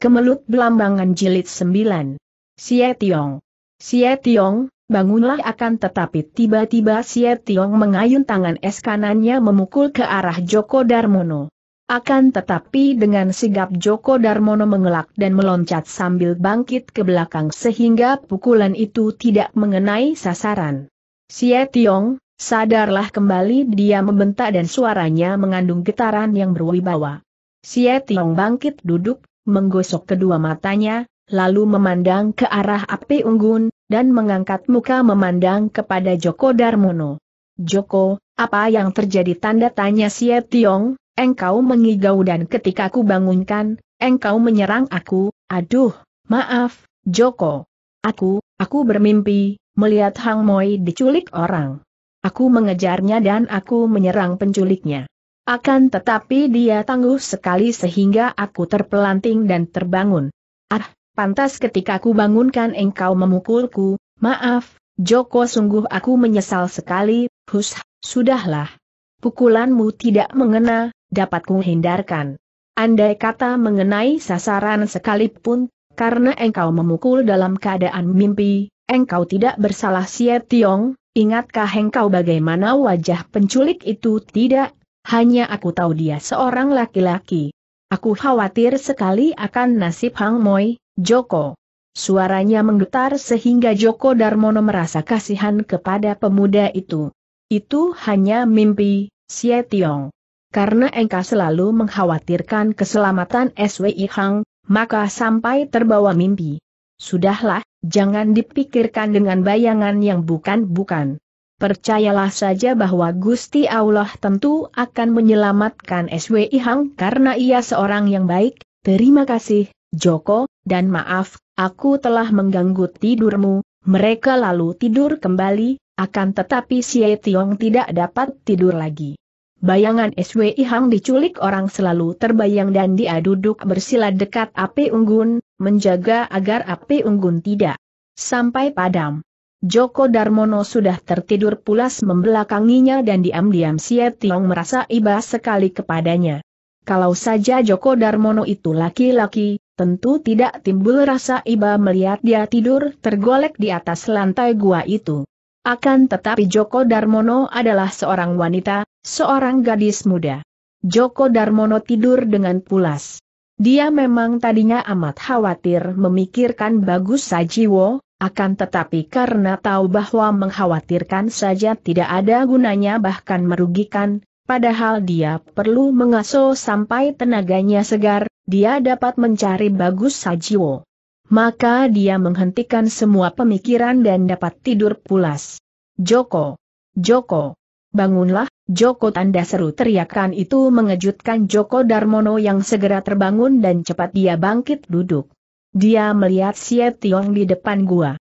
Kemelut Belambangan Jilid 9. Sia Tiong. Sia Tiong, bangunlah akan tetapi tiba-tiba Sia Tiong mengayun tangan es kanannya memukul ke arah Joko Darmono. Akan tetapi dengan sigap Joko Darmono mengelak dan meloncat sambil bangkit ke belakang sehingga pukulan itu tidak mengenai sasaran. Sia Tiong, sadarlah kembali dia membentak dan suaranya mengandung getaran yang berwibawa. Sia Tiong bangkit duduk menggosok kedua matanya, lalu memandang ke arah api unggun, dan mengangkat muka memandang kepada Joko Darmono. Joko, apa yang terjadi tanda tanya Xie Tiong, engkau mengigau dan ketika aku bangunkan, engkau menyerang aku, aduh, maaf, Joko. Aku, aku bermimpi, melihat Hang Moi diculik orang. Aku mengejarnya dan aku menyerang penculiknya. Akan tetapi dia tangguh sekali sehingga aku terpelanting dan terbangun. Ah, pantas ketika aku bangunkan engkau memukulku, maaf, Joko sungguh aku menyesal sekali, hus, sudahlah. Pukulanmu tidak mengena, dapat hindarkan. Andai kata mengenai sasaran sekalipun, karena engkau memukul dalam keadaan mimpi, engkau tidak bersalah Siet Tiong, ingatkah engkau bagaimana wajah penculik itu tidak hanya aku tahu dia seorang laki-laki. Aku khawatir sekali akan nasib Hang Moi, Joko. Suaranya menggetar sehingga Joko Darmono merasa kasihan kepada pemuda itu. Itu hanya mimpi, Xie Tiong. Karena engkau selalu mengkhawatirkan keselamatan SWI Hang, maka sampai terbawa mimpi. Sudahlah, jangan dipikirkan dengan bayangan yang bukan-bukan. Percayalah saja bahwa Gusti Allah tentu akan menyelamatkan SWI Hang karena ia seorang yang baik, terima kasih, Joko, dan maaf, aku telah mengganggu tidurmu, mereka lalu tidur kembali, akan tetapi si Tiong tidak dapat tidur lagi. Bayangan SWI Hang diculik orang selalu terbayang dan dia duduk bersila dekat api unggun, menjaga agar api unggun tidak sampai padam. Joko Darmono sudah tertidur pulas membelakanginya dan diam-diam Siet Tiong merasa iba sekali kepadanya. Kalau saja Joko Darmono itu laki-laki, tentu tidak timbul rasa iba melihat dia tidur tergolek di atas lantai gua itu. Akan tetapi Joko Darmono adalah seorang wanita, seorang gadis muda. Joko Darmono tidur dengan pulas. Dia memang tadinya amat khawatir memikirkan Bagus Sajiwo, akan tetapi karena tahu bahwa mengkhawatirkan saja tidak ada gunanya bahkan merugikan, padahal dia perlu mengaso sampai tenaganya segar, dia dapat mencari bagus Sajiwo. Maka dia menghentikan semua pemikiran dan dapat tidur pulas. Joko! Joko! Bangunlah, Joko tanda seru teriakan itu mengejutkan Joko Darmono yang segera terbangun dan cepat dia bangkit duduk. Dia melihat Siet Tiong di depan gua.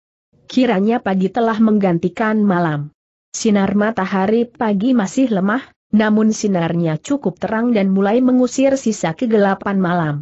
Kiranya pagi telah menggantikan malam. Sinar matahari pagi masih lemah, namun sinarnya cukup terang dan mulai mengusir sisa kegelapan malam.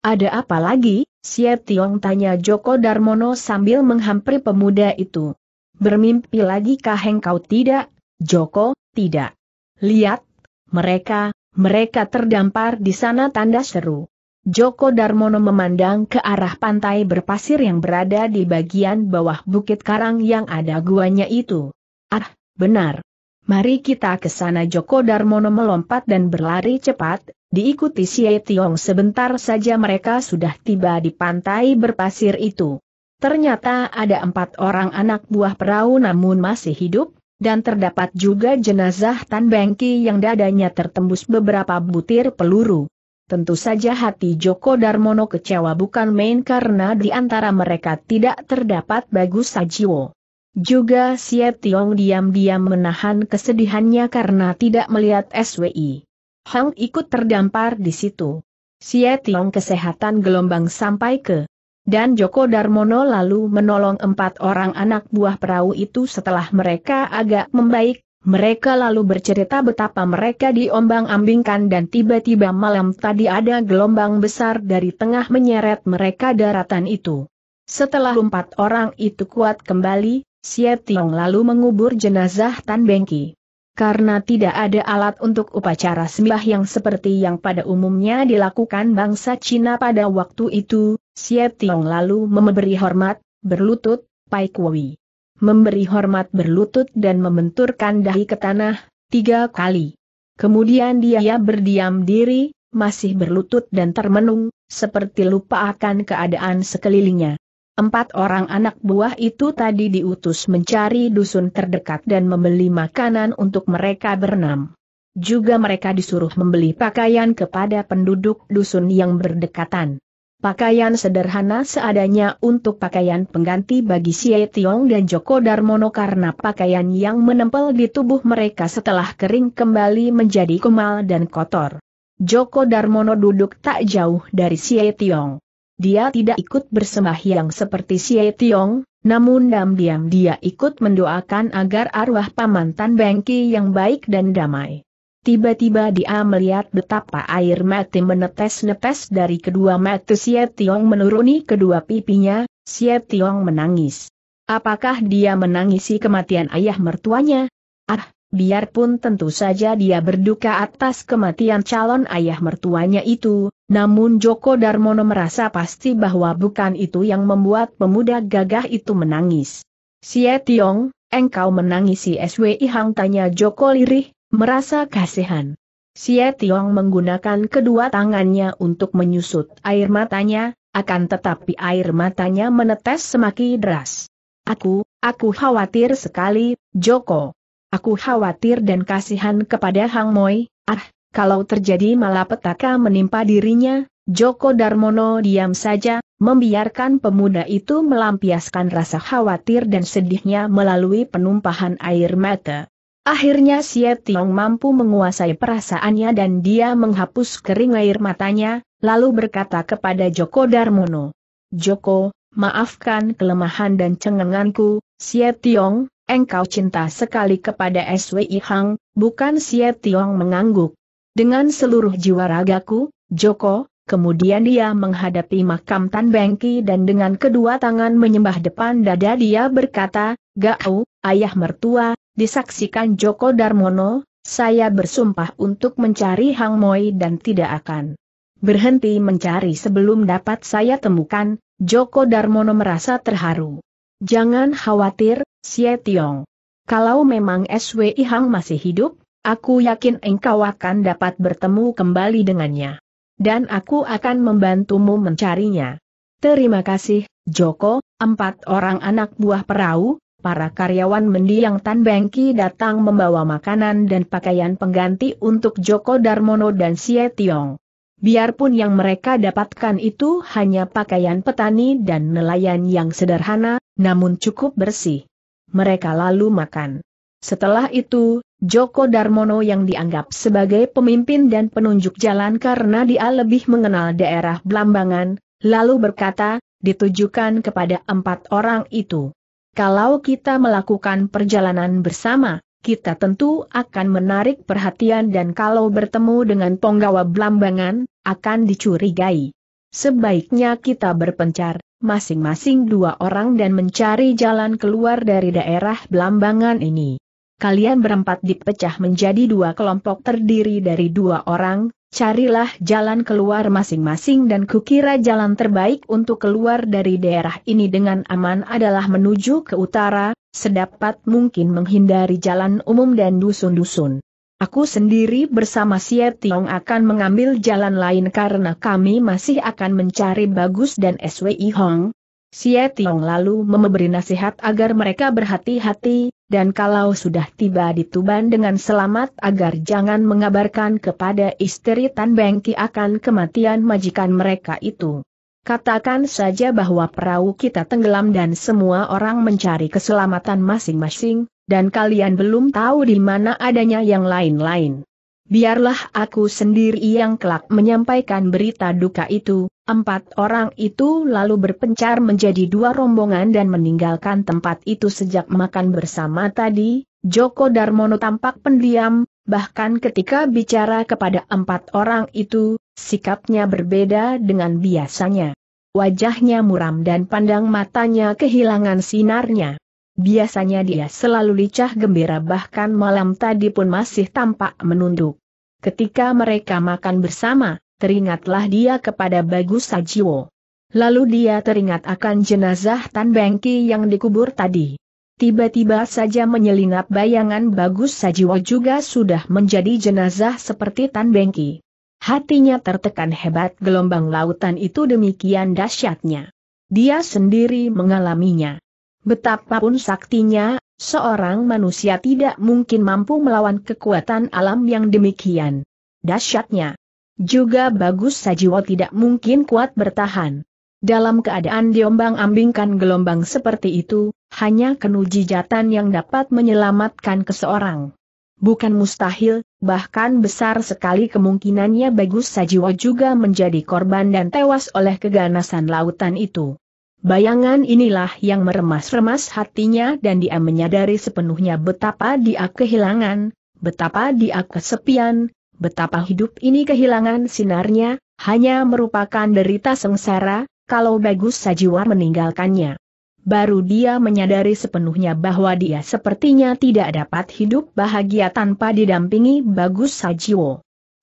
Ada apa lagi? Siet Tiong tanya Joko Darmono sambil menghampiri pemuda itu. Bermimpi lagi kah engkau tidak? Joko, tidak. Lihat, mereka, mereka terdampar di sana tanda seru. Joko Darmono memandang ke arah pantai berpasir yang berada di bagian bawah bukit karang yang ada guanya itu. Ah, benar. Mari kita ke sana Joko Darmono melompat dan berlari cepat, diikuti Xie Tiong sebentar saja mereka sudah tiba di pantai berpasir itu. Ternyata ada empat orang anak buah perahu namun masih hidup, dan terdapat juga jenazah Tan Bengki yang dadanya tertembus beberapa butir peluru. Tentu saja hati Joko Darmono kecewa bukan main karena di antara mereka tidak terdapat Bagus Sajiwo. Juga Siet Tiong diam-diam menahan kesedihannya karena tidak melihat SWI. Hang ikut terdampar di situ. Siet Tiong kesehatan gelombang sampai ke. Dan Joko Darmono lalu menolong empat orang anak buah perahu itu setelah mereka agak membaik, mereka lalu bercerita betapa mereka diombang-ambingkan dan tiba-tiba malam tadi ada gelombang besar dari tengah menyeret mereka daratan itu. Setelah empat orang itu kuat kembali, Xie Tiong lalu mengubur jenazah Tan Bengki. Karena tidak ada alat untuk upacara sembah yang seperti yang pada umumnya dilakukan bangsa Cina pada waktu itu, Xie Tiong lalu memberi hormat, berlutut, Pai Kui memberi hormat berlutut dan membenturkan dahi ke tanah, tiga kali. Kemudian dia berdiam diri, masih berlutut dan termenung, seperti lupa akan keadaan sekelilingnya. Empat orang anak buah itu tadi diutus mencari dusun terdekat dan membeli makanan untuk mereka berenam. Juga mereka disuruh membeli pakaian kepada penduduk dusun yang berdekatan. Pakaian sederhana seadanya untuk pakaian pengganti bagi Xie Tiong dan Joko Darmono karena pakaian yang menempel di tubuh mereka setelah kering kembali menjadi kumal dan kotor. Joko Darmono duduk tak jauh dari Xie Tiong. Dia tidak ikut bersembahyang seperti Xie Tiong, namun diam-diam dia ikut mendoakan agar arwah paman Tan Bengki yang baik dan damai. Tiba-tiba dia melihat betapa air mati menetes-netes dari kedua mata Xie Tiong menuruni kedua pipinya, Xie Tiong menangis. Apakah dia menangisi kematian ayah mertuanya? Ah, biarpun tentu saja dia berduka atas kematian calon ayah mertuanya itu, namun Joko Darmono merasa pasti bahwa bukan itu yang membuat pemuda gagah itu menangis. Xie Tiong, engkau menangisi SWI Hang tanya Joko lirih, Merasa kasihan. Xie Tiong menggunakan kedua tangannya untuk menyusut air matanya, akan tetapi air matanya menetes semakin deras. Aku, aku khawatir sekali, Joko. Aku khawatir dan kasihan kepada Hang Moi, ah, kalau terjadi malapetaka menimpa dirinya, Joko Darmono diam saja, membiarkan pemuda itu melampiaskan rasa khawatir dan sedihnya melalui penumpahan air mata. Akhirnya Xie Tiong mampu menguasai perasaannya dan dia menghapus kering air matanya, lalu berkata kepada Joko Darmono. Joko, maafkan kelemahan dan cengenganku, Xie Tiong, engkau cinta sekali kepada SWI Hang, bukan Xie Tiong mengangguk. Dengan seluruh jiwa ragaku, Joko, kemudian dia menghadapi makam Tan Bengki dan dengan kedua tangan menyembah depan dada dia berkata, Gao, ayah mertua, disaksikan Joko Darmono, saya bersumpah untuk mencari Hang Moi dan tidak akan berhenti mencari sebelum dapat saya temukan, Joko Darmono merasa terharu. Jangan khawatir, Xie Tiong. Kalau memang SWI Hang masih hidup, aku yakin engkau akan dapat bertemu kembali dengannya. Dan aku akan membantumu mencarinya. Terima kasih, Joko, empat orang anak buah perahu, para karyawan mendiang Tan Bengki datang membawa makanan dan pakaian pengganti untuk Joko Darmono dan Sie Tiong. Biarpun yang mereka dapatkan itu hanya pakaian petani dan nelayan yang sederhana, namun cukup bersih. Mereka lalu makan. Setelah itu, Joko Darmono yang dianggap sebagai pemimpin dan penunjuk jalan karena dia lebih mengenal daerah Blambangan, lalu berkata, ditujukan kepada empat orang itu. Kalau kita melakukan perjalanan bersama, kita tentu akan menarik perhatian dan kalau bertemu dengan penggawa belambangan, akan dicurigai. Sebaiknya kita berpencar, masing-masing dua orang dan mencari jalan keluar dari daerah belambangan ini. Kalian berempat dipecah menjadi dua kelompok terdiri dari dua orang, Carilah jalan keluar masing-masing dan kukira jalan terbaik untuk keluar dari daerah ini dengan aman adalah menuju ke utara, sedapat mungkin menghindari jalan umum dan dusun-dusun. Aku sendiri bersama Siet Tiong akan mengambil jalan lain karena kami masih akan mencari Bagus dan SWI Hong, Xie Tiong lalu memberi nasihat agar mereka berhati-hati, dan kalau sudah tiba di Tuban dengan selamat agar jangan mengabarkan kepada istri Tan Bengki akan kematian majikan mereka itu. Katakan saja bahwa perahu kita tenggelam dan semua orang mencari keselamatan masing-masing, dan kalian belum tahu di mana adanya yang lain-lain biarlah aku sendiri yang kelak menyampaikan berita duka itu. Empat orang itu lalu berpencar menjadi dua rombongan dan meninggalkan tempat itu sejak makan bersama tadi. Joko Darmono tampak pendiam, bahkan ketika bicara kepada empat orang itu, sikapnya berbeda dengan biasanya. Wajahnya muram dan pandang matanya kehilangan sinarnya. Biasanya dia selalu licah gembira bahkan malam tadi pun masih tampak menunduk. Ketika mereka makan bersama, teringatlah dia kepada Bagus Sajiwo. Lalu dia teringat akan jenazah Tan Bengki yang dikubur tadi. Tiba-tiba saja menyelinap bayangan Bagus Sajiwo juga sudah menjadi jenazah seperti Tan Bengki. Hatinya tertekan hebat gelombang lautan itu demikian dahsyatnya. Dia sendiri mengalaminya. Betapapun saktinya, Seorang manusia tidak mungkin mampu melawan kekuatan alam yang demikian. Dasyatnya. Juga bagus Sajiwo tidak mungkin kuat bertahan. Dalam keadaan diombang-ambingkan gelombang seperti itu, hanya kenuji jatan yang dapat menyelamatkan keseorang. Bukan mustahil, bahkan besar sekali kemungkinannya Bagus Sajiwo juga menjadi korban dan tewas oleh keganasan lautan itu. Bayangan inilah yang meremas-remas hatinya dan dia menyadari sepenuhnya betapa dia kehilangan, betapa dia kesepian, betapa hidup ini kehilangan sinarnya, hanya merupakan derita sengsara, kalau bagus sajiwa meninggalkannya. Baru dia menyadari sepenuhnya bahwa dia sepertinya tidak dapat hidup bahagia tanpa didampingi bagus sajiwo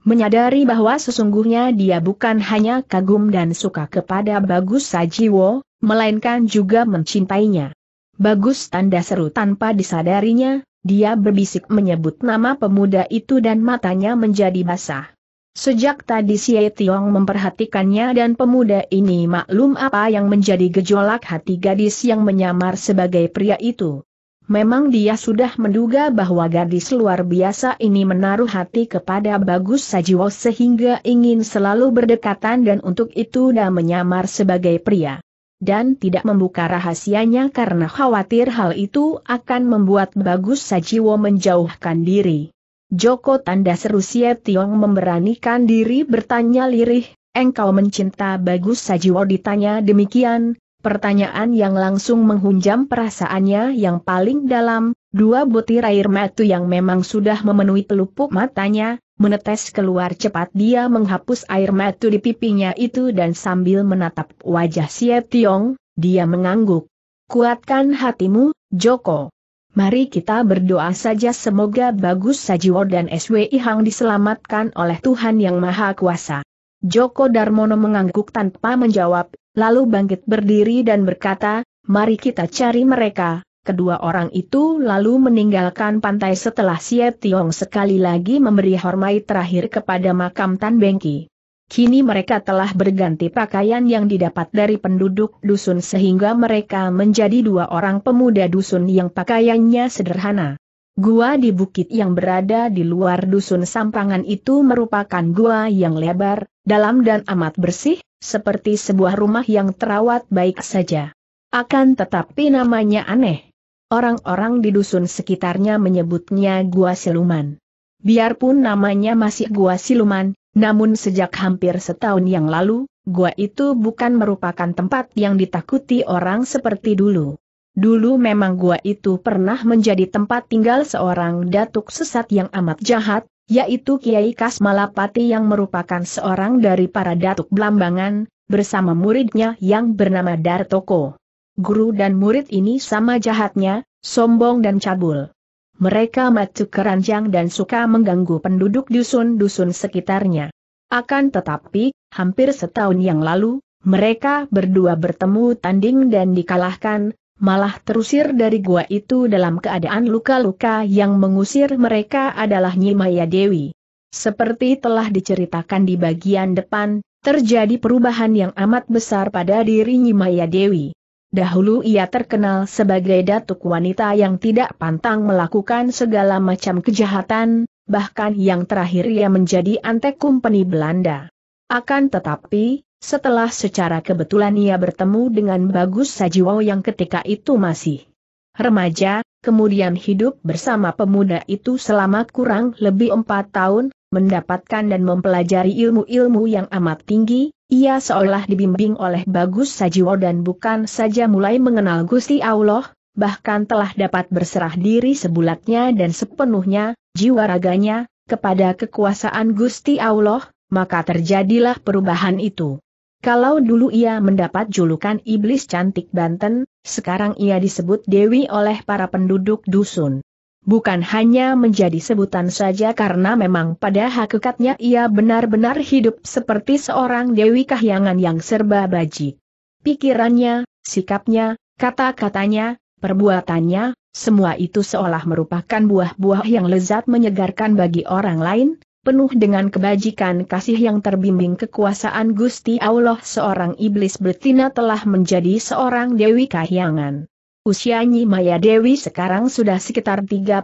menyadari bahwa sesungguhnya dia bukan hanya kagum dan suka kepada Bagus Sajiwo, melainkan juga mencintainya. Bagus tanda seru tanpa disadarinya, dia berbisik menyebut nama pemuda itu dan matanya menjadi basah. Sejak tadi Xie Tiong memperhatikannya dan pemuda ini maklum apa yang menjadi gejolak hati gadis yang menyamar sebagai pria itu. Memang dia sudah menduga bahwa gadis luar biasa ini menaruh hati kepada Bagus Sajiwo sehingga ingin selalu berdekatan dan untuk itu dia menyamar sebagai pria dan tidak membuka rahasianya karena khawatir hal itu akan membuat Bagus Sajiwo menjauhkan diri. Joko tanda seru Tiong memberanikan diri bertanya lirih, engkau mencinta Bagus Sajiwo ditanya demikian, pertanyaan yang langsung menghunjam perasaannya yang paling dalam, Dua butir air matu yang memang sudah memenuhi pelupuk matanya, menetes keluar cepat dia menghapus air matu di pipinya itu dan sambil menatap wajah Xie Tiong, dia mengangguk. Kuatkan hatimu, Joko. Mari kita berdoa saja semoga Bagus Sajiwo dan SWI Hang diselamatkan oleh Tuhan Yang Maha Kuasa. Joko Darmono mengangguk tanpa menjawab, lalu bangkit berdiri dan berkata, mari kita cari mereka, Kedua orang itu lalu meninggalkan pantai setelah Sia Tiong sekali lagi memberi hormat terakhir kepada makam Tan Bengki. Kini mereka telah berganti pakaian yang didapat dari penduduk dusun sehingga mereka menjadi dua orang pemuda dusun yang pakaiannya sederhana. Gua di bukit yang berada di luar dusun Sampangan itu merupakan gua yang lebar, dalam dan amat bersih, seperti sebuah rumah yang terawat baik saja. Akan tetapi namanya aneh. Orang-orang di dusun sekitarnya menyebutnya Gua Siluman. Biarpun namanya masih Gua Siluman, namun sejak hampir setahun yang lalu, gua itu bukan merupakan tempat yang ditakuti orang seperti dulu. Dulu memang gua itu pernah menjadi tempat tinggal seorang datuk sesat yang amat jahat, yaitu Kiai Kasmalapati yang merupakan seorang dari para datuk Blambangan, bersama muridnya yang bernama Dartoko guru dan murid ini sama jahatnya, sombong dan cabul. Mereka matu keranjang dan suka mengganggu penduduk dusun-dusun sekitarnya. Akan tetapi, hampir setahun yang lalu, mereka berdua bertemu tanding dan dikalahkan, malah terusir dari gua itu dalam keadaan luka-luka yang mengusir mereka adalah Nyimaya Dewi. Seperti telah diceritakan di bagian depan, terjadi perubahan yang amat besar pada diri Nyimaya Dewi. Dahulu ia terkenal sebagai datuk wanita yang tidak pantang melakukan segala macam kejahatan, bahkan yang terakhir ia menjadi antek company Belanda. Akan tetapi, setelah secara kebetulan ia bertemu dengan Bagus Sajiwo yang ketika itu masih remaja, kemudian hidup bersama pemuda itu selama kurang lebih empat tahun, mendapatkan dan mempelajari ilmu-ilmu yang amat tinggi, ia seolah dibimbing oleh Bagus Sajiwo dan bukan saja mulai mengenal Gusti Allah, bahkan telah dapat berserah diri sebulatnya dan sepenuhnya, jiwa raganya, kepada kekuasaan Gusti Allah, maka terjadilah perubahan itu. Kalau dulu ia mendapat julukan iblis cantik Banten, sekarang ia disebut Dewi oleh para penduduk dusun bukan hanya menjadi sebutan saja karena memang pada hakikatnya ia benar-benar hidup seperti seorang Dewi Kahyangan yang serba baji. Pikirannya, sikapnya, kata-katanya, perbuatannya, semua itu seolah merupakan buah-buah yang lezat menyegarkan bagi orang lain, penuh dengan kebajikan kasih yang terbimbing kekuasaan Gusti Allah seorang iblis betina telah menjadi seorang Dewi Kahyangan. Usianya Maya Dewi sekarang sudah sekitar 37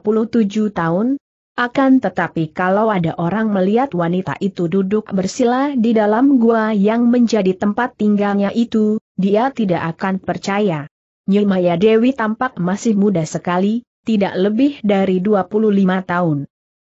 tahun, akan tetapi kalau ada orang melihat wanita itu duduk bersila di dalam gua yang menjadi tempat tinggalnya itu, dia tidak akan percaya. Maya Dewi tampak masih muda sekali, tidak lebih dari 25 tahun.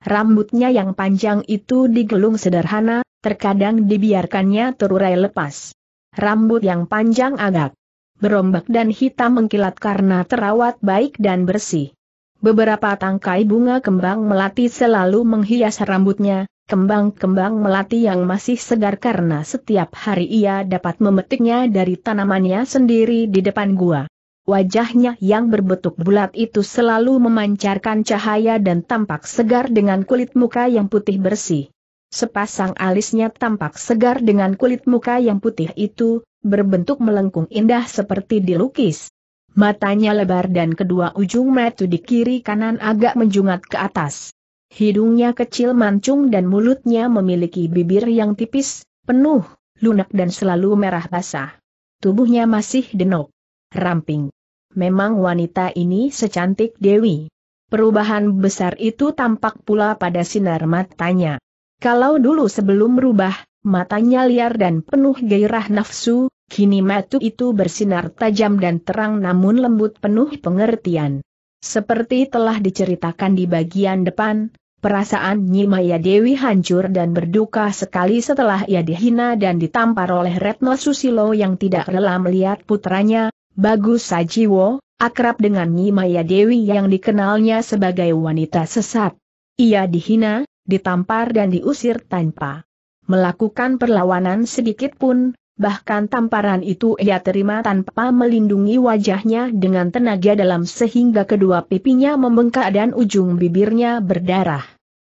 Rambutnya yang panjang itu digelung sederhana, terkadang dibiarkannya terurai lepas. Rambut yang panjang agak berombak dan hitam mengkilat karena terawat baik dan bersih. Beberapa tangkai bunga kembang melati selalu menghias rambutnya, kembang-kembang melati yang masih segar karena setiap hari ia dapat memetiknya dari tanamannya sendiri di depan gua. Wajahnya yang berbentuk bulat itu selalu memancarkan cahaya dan tampak segar dengan kulit muka yang putih bersih. Sepasang alisnya tampak segar dengan kulit muka yang putih itu, berbentuk melengkung indah seperti dilukis. Matanya lebar dan kedua ujung mata di kiri kanan agak menjungat ke atas. Hidungnya kecil mancung dan mulutnya memiliki bibir yang tipis, penuh, lunak dan selalu merah basah. Tubuhnya masih denok, ramping. Memang wanita ini secantik Dewi. Perubahan besar itu tampak pula pada sinar matanya. Kalau dulu sebelum berubah, matanya liar dan penuh gairah nafsu, kini matu itu bersinar tajam dan terang namun lembut penuh pengertian. Seperti telah diceritakan di bagian depan, perasaan Nyimaya Dewi hancur dan berduka sekali setelah ia dihina dan ditampar oleh Retno Susilo yang tidak rela melihat putranya, Bagus Sajiwo, akrab dengan Nyimaya Dewi yang dikenalnya sebagai wanita sesat. Ia dihina, ditampar dan diusir tanpa melakukan perlawanan sedikit pun, bahkan tamparan itu ia terima tanpa melindungi wajahnya dengan tenaga dalam sehingga kedua pipinya membengkak dan ujung bibirnya berdarah.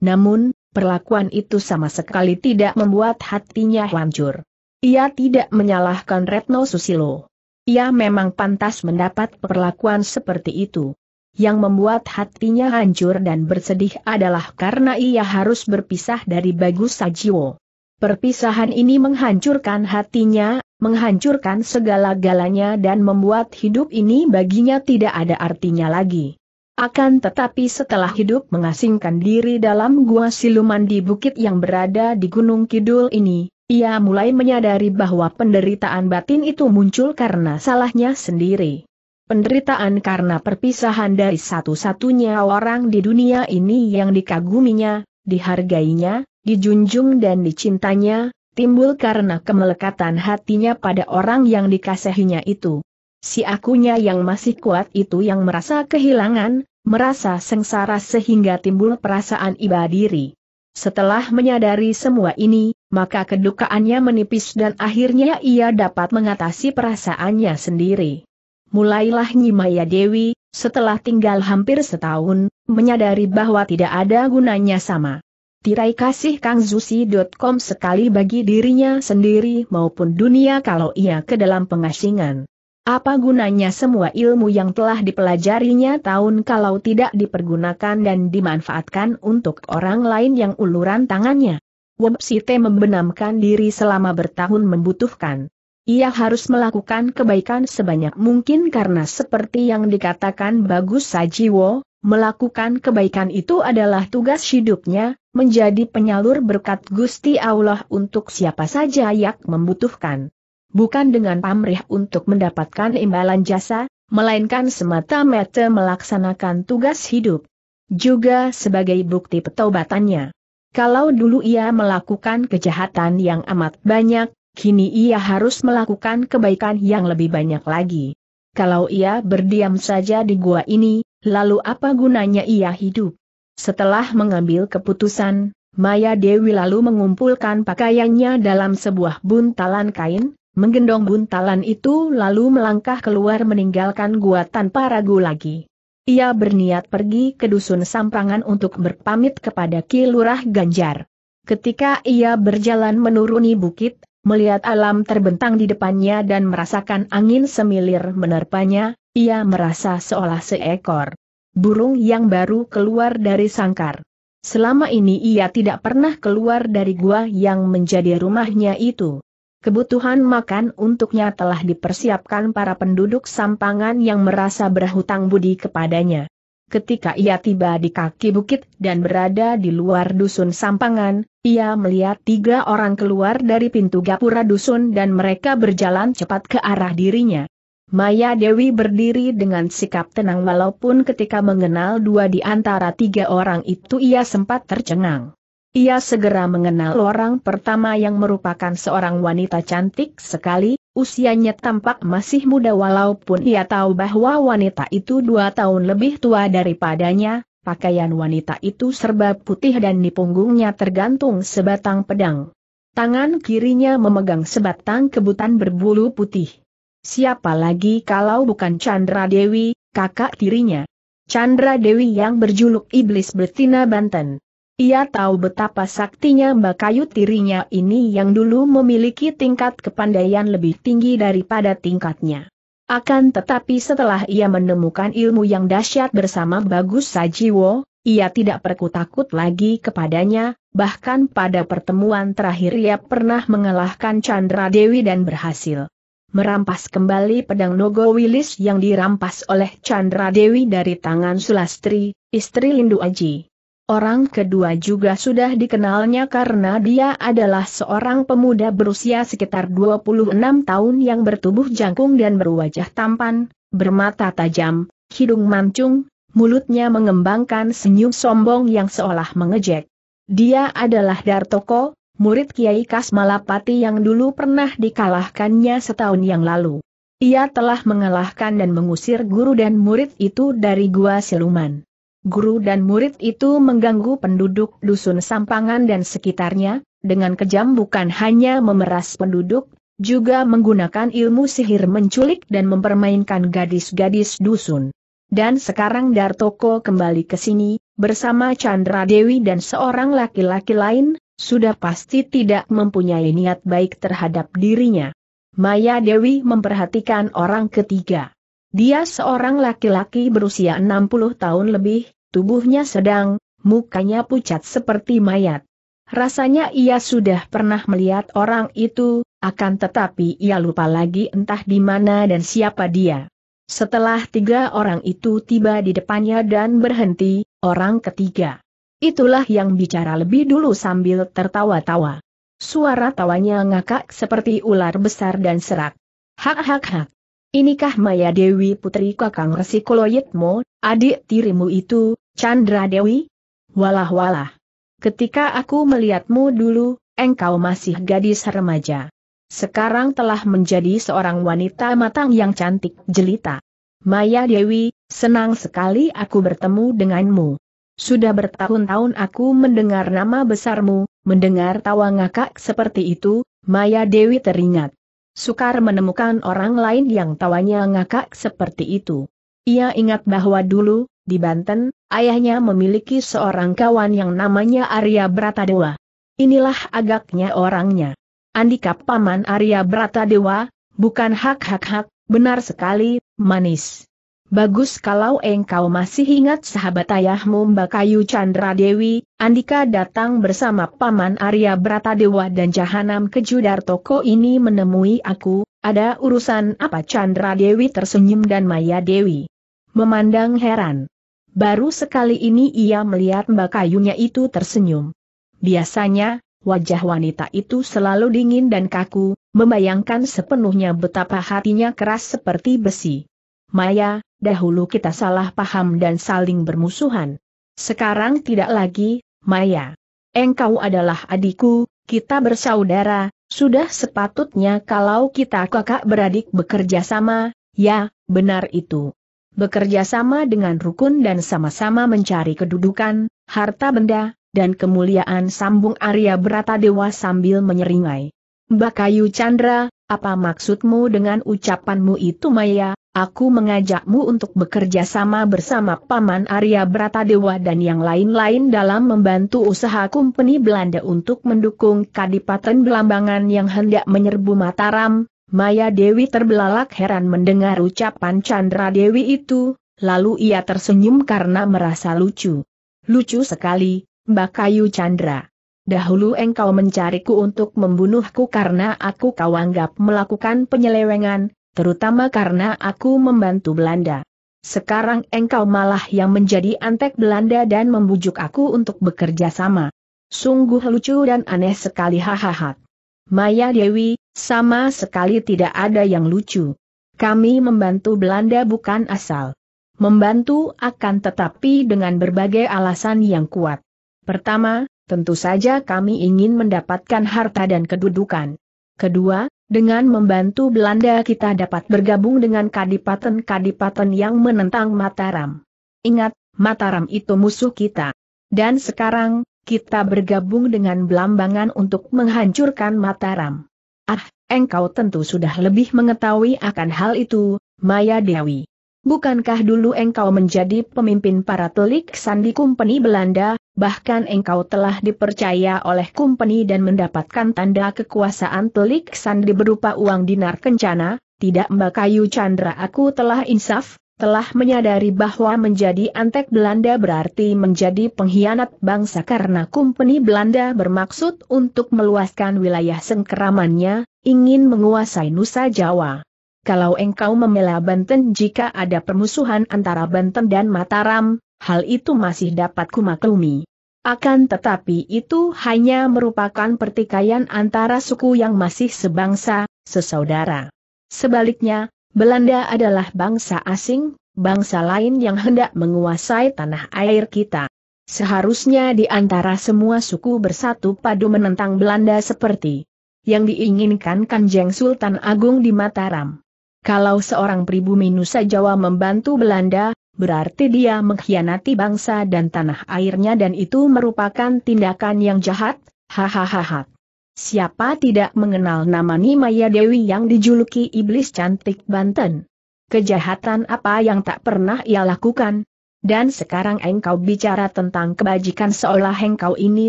Namun, perlakuan itu sama sekali tidak membuat hatinya hancur. Ia tidak menyalahkan Retno Susilo. Ia memang pantas mendapat perlakuan seperti itu. Yang membuat hatinya hancur dan bersedih adalah karena ia harus berpisah dari Bagus Sajiwo. Perpisahan ini menghancurkan hatinya, menghancurkan segala-galanya dan membuat hidup ini baginya tidak ada artinya lagi. Akan tetapi setelah hidup mengasingkan diri dalam gua siluman di bukit yang berada di Gunung Kidul ini, ia mulai menyadari bahwa penderitaan batin itu muncul karena salahnya sendiri. Penderitaan karena perpisahan dari satu-satunya orang di dunia ini yang dikaguminya, dihargainya, dijunjung dan dicintanya, timbul karena kemelekatan hatinya pada orang yang dikasihinya itu. Si akunya yang masih kuat itu yang merasa kehilangan, merasa sengsara sehingga timbul perasaan iba diri. Setelah menyadari semua ini, maka kedukaannya menipis dan akhirnya ia dapat mengatasi perasaannya sendiri. Mulailah Nyimaya Dewi, setelah tinggal hampir setahun, menyadari bahwa tidak ada gunanya sama. Tirai kasih Kang Zusi.com sekali bagi dirinya sendiri maupun dunia kalau ia ke dalam pengasingan. Apa gunanya semua ilmu yang telah dipelajarinya tahun kalau tidak dipergunakan dan dimanfaatkan untuk orang lain yang uluran tangannya? Website membenamkan diri selama bertahun membutuhkan ia harus melakukan kebaikan sebanyak mungkin karena seperti yang dikatakan Bagus Sajiwo, melakukan kebaikan itu adalah tugas hidupnya, menjadi penyalur berkat Gusti Allah untuk siapa saja yang membutuhkan. Bukan dengan pamrih untuk mendapatkan imbalan jasa, melainkan semata-mata melaksanakan tugas hidup. Juga sebagai bukti petobatannya. Kalau dulu ia melakukan kejahatan yang amat banyak, kini ia harus melakukan kebaikan yang lebih banyak lagi. Kalau ia berdiam saja di gua ini, lalu apa gunanya ia hidup? Setelah mengambil keputusan, Maya Dewi lalu mengumpulkan pakaiannya dalam sebuah buntalan kain, menggendong buntalan itu lalu melangkah keluar meninggalkan gua tanpa ragu lagi. Ia berniat pergi ke dusun Sampangan untuk berpamit kepada Ki Lurah Ganjar. Ketika ia berjalan menuruni bukit, Melihat alam terbentang di depannya dan merasakan angin semilir menerpanya, ia merasa seolah seekor burung yang baru keluar dari sangkar. Selama ini ia tidak pernah keluar dari gua yang menjadi rumahnya itu. Kebutuhan makan untuknya telah dipersiapkan para penduduk sampangan yang merasa berhutang budi kepadanya. Ketika ia tiba di kaki bukit dan berada di luar dusun Sampangan, ia melihat tiga orang keluar dari pintu gapura dusun dan mereka berjalan cepat ke arah dirinya. Maya Dewi berdiri dengan sikap tenang walaupun ketika mengenal dua di antara tiga orang itu ia sempat tercengang. Ia segera mengenal orang pertama yang merupakan seorang wanita cantik sekali, Usianya tampak masih muda walaupun ia tahu bahwa wanita itu dua tahun lebih tua daripadanya, pakaian wanita itu serba putih dan di punggungnya tergantung sebatang pedang. Tangan kirinya memegang sebatang kebutan berbulu putih. Siapa lagi kalau bukan Chandra Dewi, kakak tirinya. Chandra Dewi yang berjuluk Iblis Betina Banten. Ia tahu betapa saktinya Mbak Kayu tirinya ini yang dulu memiliki tingkat kepandaian lebih tinggi daripada tingkatnya. Akan tetapi setelah ia menemukan ilmu yang dahsyat bersama Bagus Sajiwo, ia tidak perlu takut lagi kepadanya, bahkan pada pertemuan terakhir ia pernah mengalahkan Chandra Dewi dan berhasil merampas kembali pedang Nogo Wilis yang dirampas oleh Chandra Dewi dari tangan Sulastri, istri Lindu Aji. Orang kedua juga sudah dikenalnya karena dia adalah seorang pemuda berusia sekitar 26 tahun yang bertubuh jangkung dan berwajah tampan, bermata tajam, hidung mancung, mulutnya mengembangkan senyum sombong yang seolah mengejek. Dia adalah Dartoko, murid Kiai Kasmalapati yang dulu pernah dikalahkannya setahun yang lalu. Ia telah mengalahkan dan mengusir guru dan murid itu dari gua siluman. Guru dan murid itu mengganggu penduduk dusun Sampangan dan sekitarnya, dengan kejam bukan hanya memeras penduduk, juga menggunakan ilmu sihir menculik dan mempermainkan gadis-gadis dusun. Dan sekarang Dartoko kembali ke sini, bersama Chandra Dewi dan seorang laki-laki lain, sudah pasti tidak mempunyai niat baik terhadap dirinya. Maya Dewi memperhatikan orang ketiga. Dia seorang laki-laki berusia 60 tahun lebih, tubuhnya sedang, mukanya pucat seperti mayat. Rasanya ia sudah pernah melihat orang itu, akan tetapi ia lupa lagi entah di mana dan siapa dia. Setelah tiga orang itu tiba di depannya dan berhenti, orang ketiga. Itulah yang bicara lebih dulu sambil tertawa-tawa. Suara tawanya ngakak seperti ular besar dan serak. Hak hak hak. Inikah Maya Dewi putri kakang Resi Koloyitmo, adik tirimu itu, Chandra Dewi? Walah-walah. Ketika aku melihatmu dulu, engkau masih gadis remaja. Sekarang telah menjadi seorang wanita matang yang cantik jelita. Maya Dewi, senang sekali aku bertemu denganmu. Sudah bertahun-tahun aku mendengar nama besarmu, mendengar tawa ngakak seperti itu, Maya Dewi teringat. Sukar menemukan orang lain yang tawanya ngakak seperti itu. Ia ingat bahwa dulu, di Banten, ayahnya memiliki seorang kawan yang namanya Arya Bratadewa. Inilah agaknya orangnya. Andika Paman Arya Bratadewa, bukan hak-hak-hak, benar sekali, manis. Bagus kalau engkau masih ingat sahabat ayahmu Mbak Kayu Chandra Dewi, Andika datang bersama Paman Arya Bratadewa dan Jahanam Kejudar Toko ini menemui aku, ada urusan apa Chandra Dewi tersenyum dan Maya Dewi. Memandang heran. Baru sekali ini ia melihat Mbak Kayunya itu tersenyum. Biasanya, wajah wanita itu selalu dingin dan kaku, membayangkan sepenuhnya betapa hatinya keras seperti besi. Maya, dahulu kita salah paham dan saling bermusuhan. Sekarang tidak lagi, Maya. Engkau adalah adikku, kita bersaudara, sudah sepatutnya kalau kita kakak beradik bekerja sama, ya, benar itu. Bekerja sama dengan rukun dan sama-sama mencari kedudukan, harta benda, dan kemuliaan sambung Arya Berata Dewa sambil menyeringai. Mbak Bakayu Chandra, apa maksudmu dengan ucapanmu itu Maya, Aku mengajakmu untuk bekerja sama bersama Paman Arya Dewa dan yang lain-lain dalam membantu usaha kumpeni Belanda untuk mendukung Kadipaten Belambangan yang hendak menyerbu Mataram. Maya Dewi terbelalak heran mendengar ucapan Chandra Dewi itu, lalu ia tersenyum karena merasa lucu. Lucu sekali, Mbak Kayu Chandra. Dahulu engkau mencariku untuk membunuhku karena aku kau anggap melakukan penyelewengan, terutama karena aku membantu Belanda. Sekarang engkau malah yang menjadi antek Belanda dan membujuk aku untuk bekerja sama. Sungguh lucu dan aneh sekali hahaha. Maya Dewi, sama sekali tidak ada yang lucu. Kami membantu Belanda bukan asal. Membantu akan tetapi dengan berbagai alasan yang kuat. Pertama, tentu saja kami ingin mendapatkan harta dan kedudukan. Kedua, dengan membantu Belanda kita dapat bergabung dengan kadipaten-kadipaten yang menentang Mataram. Ingat, Mataram itu musuh kita. Dan sekarang, kita bergabung dengan Belambangan untuk menghancurkan Mataram. Ah, engkau tentu sudah lebih mengetahui akan hal itu, Maya Dewi. Bukankah dulu engkau menjadi pemimpin para telik sandi kumpeni Belanda, bahkan engkau telah dipercaya oleh kumpeni dan mendapatkan tanda kekuasaan telik sandi berupa uang dinar kencana, tidak Mbak Kayu Chandra aku telah insaf, telah menyadari bahwa menjadi antek Belanda berarti menjadi pengkhianat bangsa karena kumpeni Belanda bermaksud untuk meluaskan wilayah sengkeramannya, ingin menguasai Nusa Jawa. Kalau engkau memelihara Banten jika ada permusuhan antara Banten dan Mataram, hal itu masih dapat kumaklumi. Akan tetapi itu hanya merupakan pertikaian antara suku yang masih sebangsa, sesaudara. Sebaliknya, Belanda adalah bangsa asing, bangsa lain yang hendak menguasai tanah air kita. Seharusnya di antara semua suku bersatu padu menentang Belanda seperti yang diinginkan Kanjeng Sultan Agung di Mataram. Kalau seorang pribumi Nusa Jawa membantu Belanda, berarti dia mengkhianati bangsa dan tanah airnya dan itu merupakan tindakan yang jahat, hahaha. Siapa tidak mengenal nama Nimaya Dewi yang dijuluki Iblis Cantik Banten? Kejahatan apa yang tak pernah ia lakukan? Dan sekarang engkau bicara tentang kebajikan seolah engkau ini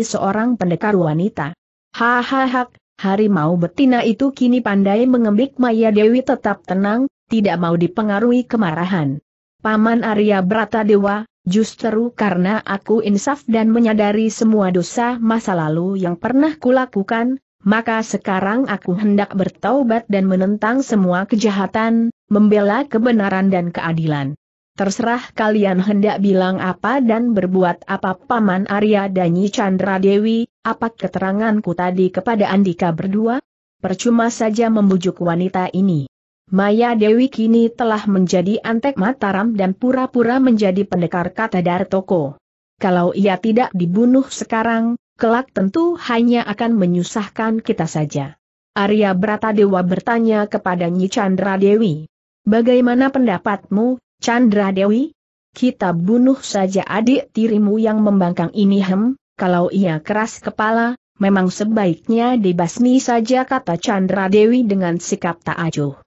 seorang pendekar wanita. Hahaha, harimau betina itu kini pandai mengembik Maya Dewi tetap tenang, tidak mau dipengaruhi kemarahan. Paman Arya Brata Dewa, justru karena aku insaf dan menyadari semua dosa masa lalu yang pernah kulakukan, maka sekarang aku hendak bertaubat dan menentang semua kejahatan, membela kebenaran dan keadilan. Terserah kalian hendak bilang apa dan berbuat apa Paman Arya dan Nyi Chandra Dewi, apa keteranganku tadi kepada Andika berdua? Percuma saja membujuk wanita ini. Maya Dewi kini telah menjadi antek Mataram dan pura-pura menjadi pendekar kata Dartoko. Kalau ia tidak dibunuh sekarang, kelak tentu hanya akan menyusahkan kita saja. Arya Dewa bertanya kepada Nyi Chandra Dewi. Bagaimana pendapatmu, Chandra Dewi? Kita bunuh saja adik tirimu yang membangkang ini hem, kalau ia keras kepala, memang sebaiknya dibasmi saja kata Chandra Dewi dengan sikap tak acuh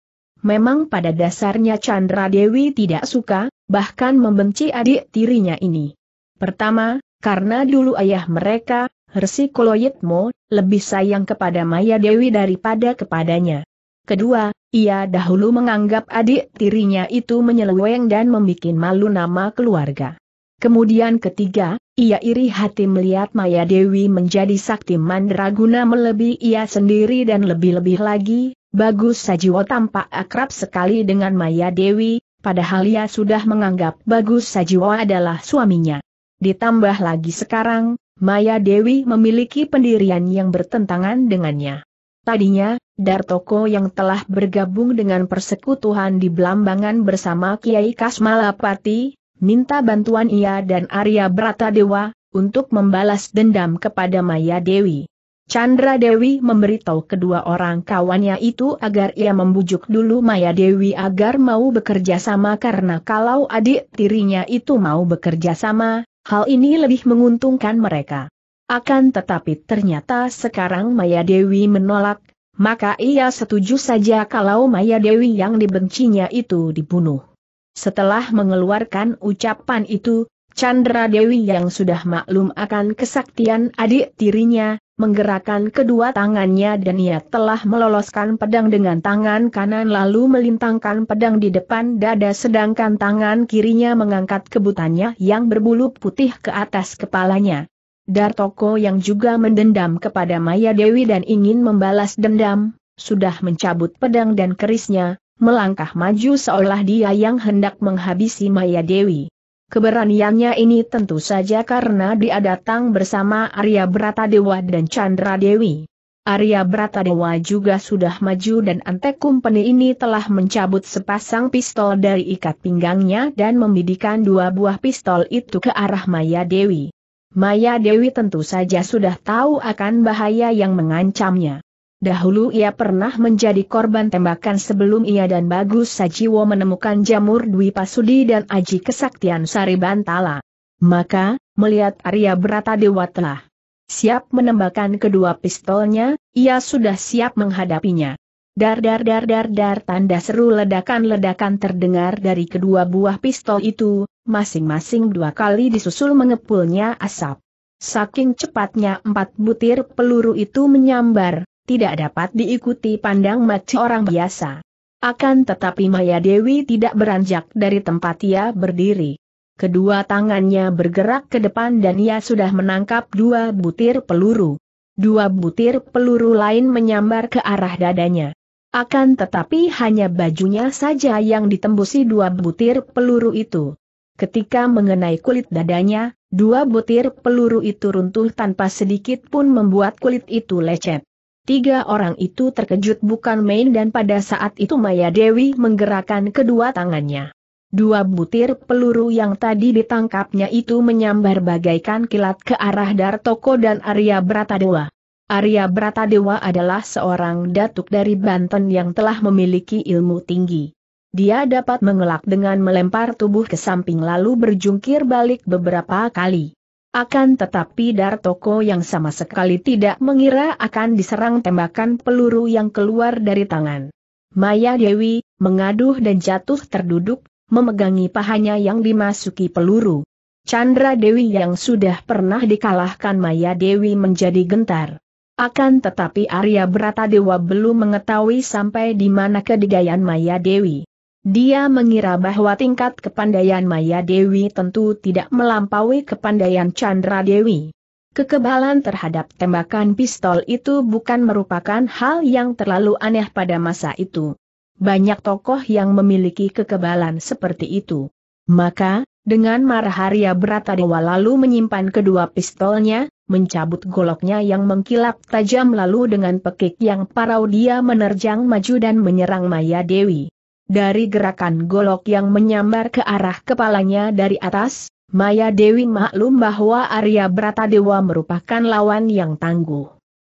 memang pada dasarnya Chandra Dewi tidak suka, bahkan membenci adik tirinya ini. Pertama, karena dulu ayah mereka, Hersi Koloyetmo, lebih sayang kepada Maya Dewi daripada kepadanya. Kedua, ia dahulu menganggap adik tirinya itu menyeleweng dan membuat malu nama keluarga. Kemudian ketiga, ia iri hati melihat Maya Dewi menjadi sakti mandraguna melebihi ia sendiri dan lebih-lebih lagi, Bagus Sajiwo tampak akrab sekali dengan Maya Dewi, padahal ia sudah menganggap Bagus Sajiwo adalah suaminya. Ditambah lagi sekarang, Maya Dewi memiliki pendirian yang bertentangan dengannya. Tadinya, Dartoko yang telah bergabung dengan persekutuan di Belambangan bersama Kiai Kasmalapati, minta bantuan ia dan Arya Brata Dewa untuk membalas dendam kepada Maya Dewi. Chandra Dewi memberitahu kedua orang kawannya itu agar ia membujuk dulu Maya Dewi agar mau bekerja sama karena kalau adik tirinya itu mau bekerja sama, hal ini lebih menguntungkan mereka. Akan tetapi ternyata sekarang Maya Dewi menolak, maka ia setuju saja kalau Maya Dewi yang dibencinya itu dibunuh. Setelah mengeluarkan ucapan itu, Chandra Dewi yang sudah maklum akan kesaktian adik tirinya, menggerakkan kedua tangannya dan ia telah meloloskan pedang dengan tangan kanan lalu melintangkan pedang di depan dada sedangkan tangan kirinya mengangkat kebutannya yang berbulu putih ke atas kepalanya. Dartoko yang juga mendendam kepada Maya Dewi dan ingin membalas dendam, sudah mencabut pedang dan kerisnya, melangkah maju seolah dia yang hendak menghabisi Maya Dewi. Keberaniannya ini tentu saja karena dia datang bersama Arya Brata Dewa dan Chandra Dewi. Arya Dewa juga sudah maju dan Antek Company ini telah mencabut sepasang pistol dari ikat pinggangnya dan membidikan dua buah pistol itu ke arah Maya Dewi. Maya Dewi tentu saja sudah tahu akan bahaya yang mengancamnya. Dahulu ia pernah menjadi korban tembakan sebelum ia dan Bagus Sajiwo menemukan jamur Dwi Pasudi dan Aji Kesaktian Sari Bantala. Maka, melihat Arya Berata Dewa telah siap menembakkan kedua pistolnya, ia sudah siap menghadapinya. Dar dar dar dar dar tanda seru ledakan-ledakan terdengar dari kedua buah pistol itu, masing-masing dua kali disusul mengepulnya asap. Saking cepatnya empat butir peluru itu menyambar, tidak dapat diikuti pandang mati orang biasa. Akan tetapi Maya Dewi tidak beranjak dari tempat ia berdiri. Kedua tangannya bergerak ke depan dan ia sudah menangkap dua butir peluru. Dua butir peluru lain menyambar ke arah dadanya. Akan tetapi hanya bajunya saja yang ditembusi dua butir peluru itu. Ketika mengenai kulit dadanya, dua butir peluru itu runtuh tanpa sedikit pun membuat kulit itu lecet. Tiga orang itu terkejut bukan main dan pada saat itu Maya Dewi menggerakkan kedua tangannya. Dua butir peluru yang tadi ditangkapnya itu menyambar bagaikan kilat ke arah Dartoko dan Arya Bratadewa. Arya Bratadewa adalah seorang datuk dari Banten yang telah memiliki ilmu tinggi. Dia dapat mengelak dengan melempar tubuh ke samping lalu berjungkir balik beberapa kali. Akan tetapi Dartoko yang sama sekali tidak mengira akan diserang tembakan peluru yang keluar dari tangan. Maya Dewi, mengaduh dan jatuh terduduk, memegangi pahanya yang dimasuki peluru. Chandra Dewi yang sudah pernah dikalahkan Maya Dewi menjadi gentar. Akan tetapi Arya Brata Dewa belum mengetahui sampai di mana kedigayaan Maya Dewi. Dia mengira bahwa tingkat kepandaian Maya Dewi tentu tidak melampaui kepandaian Chandra Dewi. Kekebalan terhadap tembakan pistol itu bukan merupakan hal yang terlalu aneh pada masa itu. Banyak tokoh yang memiliki kekebalan seperti itu. Maka, dengan marah Marharia dewa lalu menyimpan kedua pistolnya, mencabut goloknya yang mengkilap tajam lalu dengan pekik yang parau dia menerjang maju dan menyerang Maya Dewi dari gerakan golok yang menyambar ke arah kepalanya dari atas, Maya Dewi maklum bahwa Arya Brata Dewa merupakan lawan yang tangguh.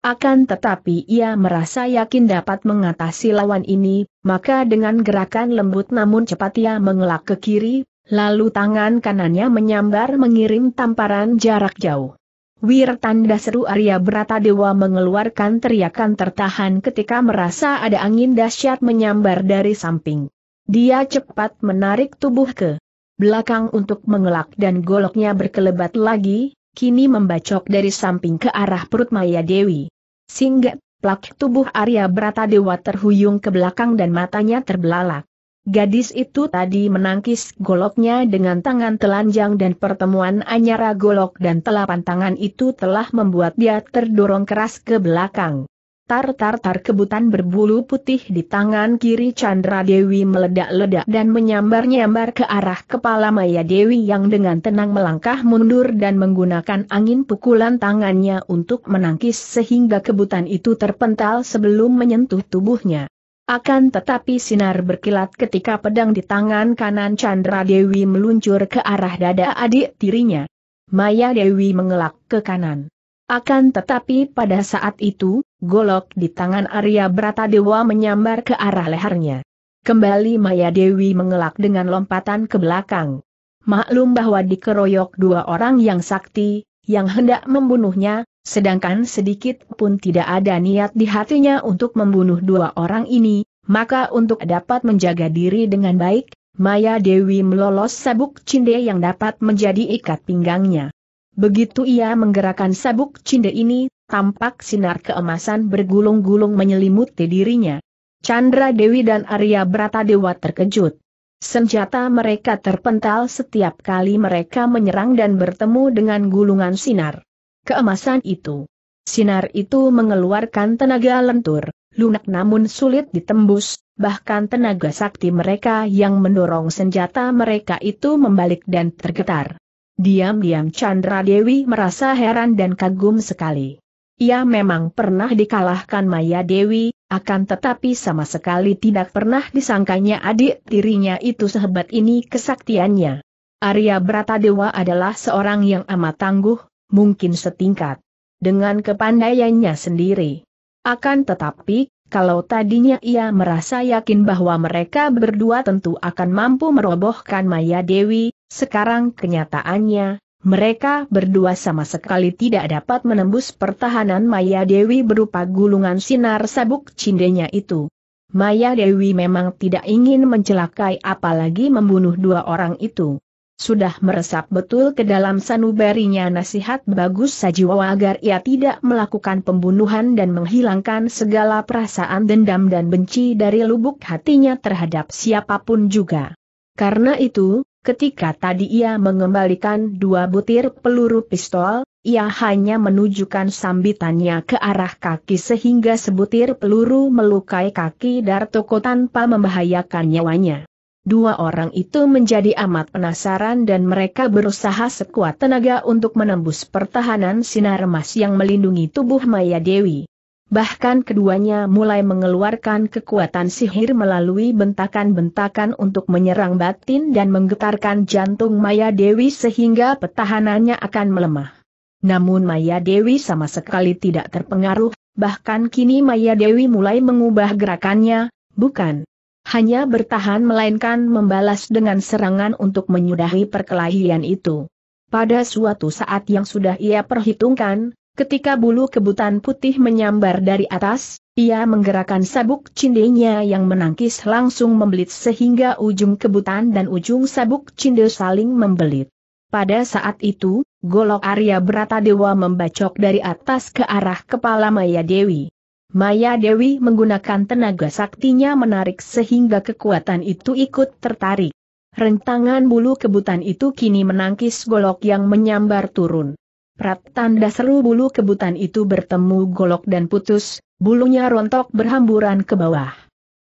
Akan tetapi ia merasa yakin dapat mengatasi lawan ini, maka dengan gerakan lembut namun cepat ia mengelak ke kiri, lalu tangan kanannya menyambar mengirim tamparan jarak jauh. Wir tanda seru Arya Brata Dewa mengeluarkan teriakan tertahan ketika merasa ada angin dahsyat menyambar dari samping. Dia cepat menarik tubuh ke belakang untuk mengelak dan goloknya berkelebat lagi, kini membacok dari samping ke arah perut Maya Dewi. Singgah, plak tubuh Arya Brata Dewa terhuyung ke belakang dan matanya terbelalak. Gadis itu tadi menangkis goloknya dengan tangan telanjang dan pertemuan anyara golok dan telapan tangan itu telah membuat dia terdorong keras ke belakang. Tar-tar-tar kebutan berbulu putih di tangan kiri Chandra Dewi meledak-ledak dan menyambar-nyambar ke arah kepala Maya Dewi yang dengan tenang melangkah mundur dan menggunakan angin pukulan tangannya untuk menangkis sehingga kebutan itu terpental sebelum menyentuh tubuhnya. Akan tetapi sinar berkilat ketika pedang di tangan kanan Chandra Dewi meluncur ke arah dada adik tirinya. Maya Dewi mengelak ke kanan. Akan tetapi pada saat itu, golok di tangan Arya Brata Dewa menyambar ke arah lehernya. Kembali Maya Dewi mengelak dengan lompatan ke belakang. Maklum bahwa dikeroyok dua orang yang sakti, yang hendak membunuhnya, sedangkan sedikit pun tidak ada niat di hatinya untuk membunuh dua orang ini, maka untuk dapat menjaga diri dengan baik, Maya Dewi melolos sabuk cinde yang dapat menjadi ikat pinggangnya. Begitu ia menggerakkan sabuk cinde ini, tampak sinar keemasan bergulung-gulung menyelimuti dirinya. Chandra Dewi dan Arya Brata Dewa terkejut. Senjata mereka terpental setiap kali mereka menyerang dan bertemu dengan gulungan sinar. Keemasan itu. Sinar itu mengeluarkan tenaga lentur, lunak namun sulit ditembus, bahkan tenaga sakti mereka yang mendorong senjata mereka itu membalik dan tergetar. Diam-diam Chandra Dewi merasa heran dan kagum sekali. Ia memang pernah dikalahkan Maya Dewi, akan tetapi sama sekali tidak pernah disangkanya adik tirinya itu sehebat ini kesaktiannya. Arya Bratadewa adalah seorang yang amat tangguh, mungkin setingkat dengan kepandaiannya sendiri. Akan tetapi, kalau tadinya ia merasa yakin bahwa mereka berdua tentu akan mampu merobohkan Maya Dewi, sekarang kenyataannya, mereka berdua sama sekali tidak dapat menembus pertahanan Maya Dewi berupa gulungan sinar sabuk cindenya itu. Maya Dewi memang tidak ingin mencelakai apalagi membunuh dua orang itu. Sudah meresap betul ke dalam sanubarinya nasihat bagus Sajiwa agar ia tidak melakukan pembunuhan dan menghilangkan segala perasaan dendam dan benci dari lubuk hatinya terhadap siapapun juga. Karena itu, Ketika tadi ia mengembalikan dua butir peluru pistol, ia hanya menunjukkan sambitannya ke arah kaki sehingga sebutir peluru melukai kaki Dartoko tanpa membahayakan nyawanya. Dua orang itu menjadi amat penasaran dan mereka berusaha sekuat tenaga untuk menembus pertahanan sinar emas yang melindungi tubuh Maya Dewi. Bahkan keduanya mulai mengeluarkan kekuatan sihir melalui bentakan-bentakan untuk menyerang batin dan menggetarkan jantung Maya Dewi sehingga petahanannya akan melemah. Namun Maya Dewi sama sekali tidak terpengaruh, bahkan kini Maya Dewi mulai mengubah gerakannya, bukan hanya bertahan melainkan membalas dengan serangan untuk menyudahi perkelahian itu. Pada suatu saat yang sudah ia perhitungkan, Ketika bulu kebutan putih menyambar dari atas, ia menggerakkan sabuk cindenya yang menangkis langsung membelit sehingga ujung kebutan dan ujung sabuk cinde saling membelit. Pada saat itu, golok Arya Brata Dewa membacok dari atas ke arah kepala Maya Dewi. Maya Dewi menggunakan tenaga saktinya menarik sehingga kekuatan itu ikut tertarik. Rentangan bulu kebutan itu kini menangkis golok yang menyambar turun. Prat tanda seru bulu kebutan itu bertemu golok dan putus, bulunya rontok berhamburan ke bawah.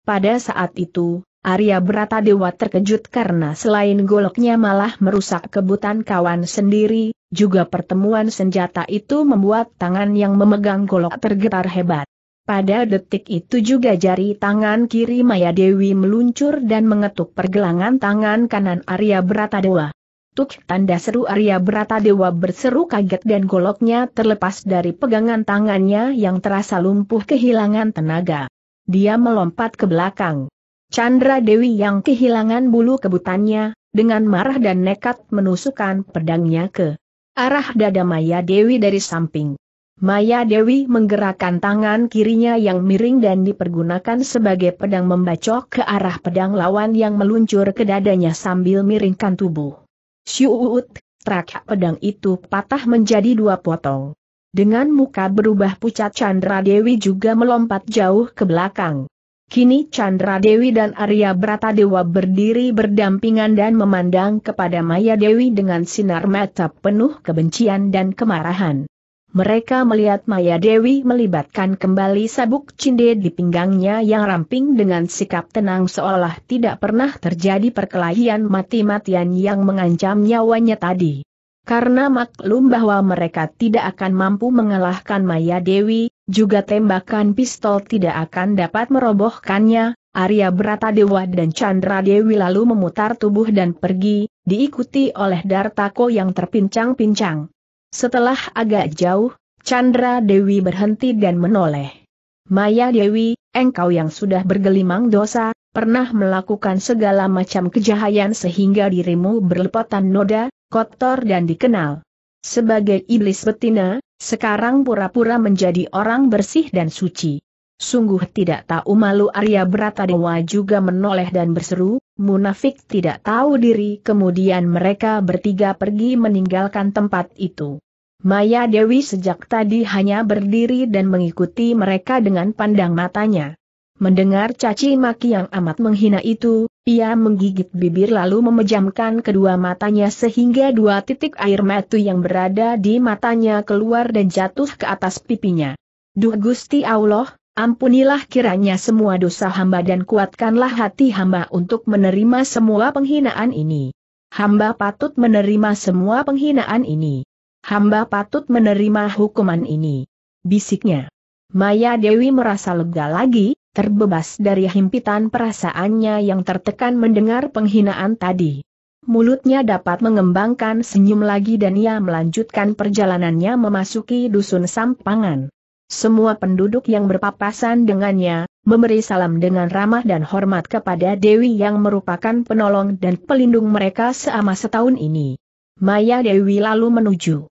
Pada saat itu, Arya Brata Dewa terkejut karena selain goloknya malah merusak kebutan kawan sendiri, juga pertemuan senjata itu membuat tangan yang memegang golok tergetar hebat. Pada detik itu juga jari tangan kiri Maya Dewi meluncur dan mengetuk pergelangan tangan kanan Arya Brata Dewa. Tuk tanda seru Arya Berata Dewa berseru kaget dan goloknya terlepas dari pegangan tangannya yang terasa lumpuh kehilangan tenaga. Dia melompat ke belakang. Chandra Dewi yang kehilangan bulu kebutannya, dengan marah dan nekat menusukkan pedangnya ke arah dada Maya Dewi dari samping. Maya Dewi menggerakkan tangan kirinya yang miring dan dipergunakan sebagai pedang membacok ke arah pedang lawan yang meluncur ke dadanya sambil miringkan tubuh. Syuut, rakyat pedang itu patah menjadi dua potong. Dengan muka berubah pucat Chandra Dewi juga melompat jauh ke belakang. Kini Chandra Dewi dan Arya Brata Dewa berdiri berdampingan dan memandang kepada Maya Dewi dengan sinar mata penuh kebencian dan kemarahan. Mereka melihat Maya Dewi melibatkan kembali sabuk cinde di pinggangnya yang ramping dengan sikap tenang seolah tidak pernah terjadi perkelahian mati-matian yang mengancam nyawanya tadi. Karena maklum bahwa mereka tidak akan mampu mengalahkan Maya Dewi, juga tembakan pistol tidak akan dapat merobohkannya, Arya Brata Dewa dan Chandra Dewi lalu memutar tubuh dan pergi, diikuti oleh Dartako yang terpincang-pincang. Setelah agak jauh, Chandra Dewi berhenti dan menoleh. Maya Dewi, engkau yang sudah bergelimang dosa, pernah melakukan segala macam kejahayan sehingga dirimu berlepotan noda, kotor dan dikenal. Sebagai iblis betina, sekarang pura-pura menjadi orang bersih dan suci. Sungguh tidak tahu malu Arya Brata Dewa juga menoleh dan berseru, munafik tidak tahu diri kemudian mereka bertiga pergi meninggalkan tempat itu. Maya Dewi sejak tadi hanya berdiri dan mengikuti mereka dengan pandang matanya. Mendengar caci maki yang amat menghina itu, ia menggigit bibir lalu memejamkan kedua matanya sehingga dua titik air mata yang berada di matanya keluar dan jatuh ke atas pipinya. Duh Gusti Allah, ampunilah kiranya semua dosa hamba dan kuatkanlah hati hamba untuk menerima semua penghinaan ini. Hamba patut menerima semua penghinaan ini hamba patut menerima hukuman ini. Bisiknya. Maya Dewi merasa lega lagi, terbebas dari himpitan perasaannya yang tertekan mendengar penghinaan tadi. Mulutnya dapat mengembangkan senyum lagi dan ia melanjutkan perjalanannya memasuki dusun Sampangan. Semua penduduk yang berpapasan dengannya, memberi salam dengan ramah dan hormat kepada Dewi yang merupakan penolong dan pelindung mereka seama setahun ini. Maya Dewi lalu menuju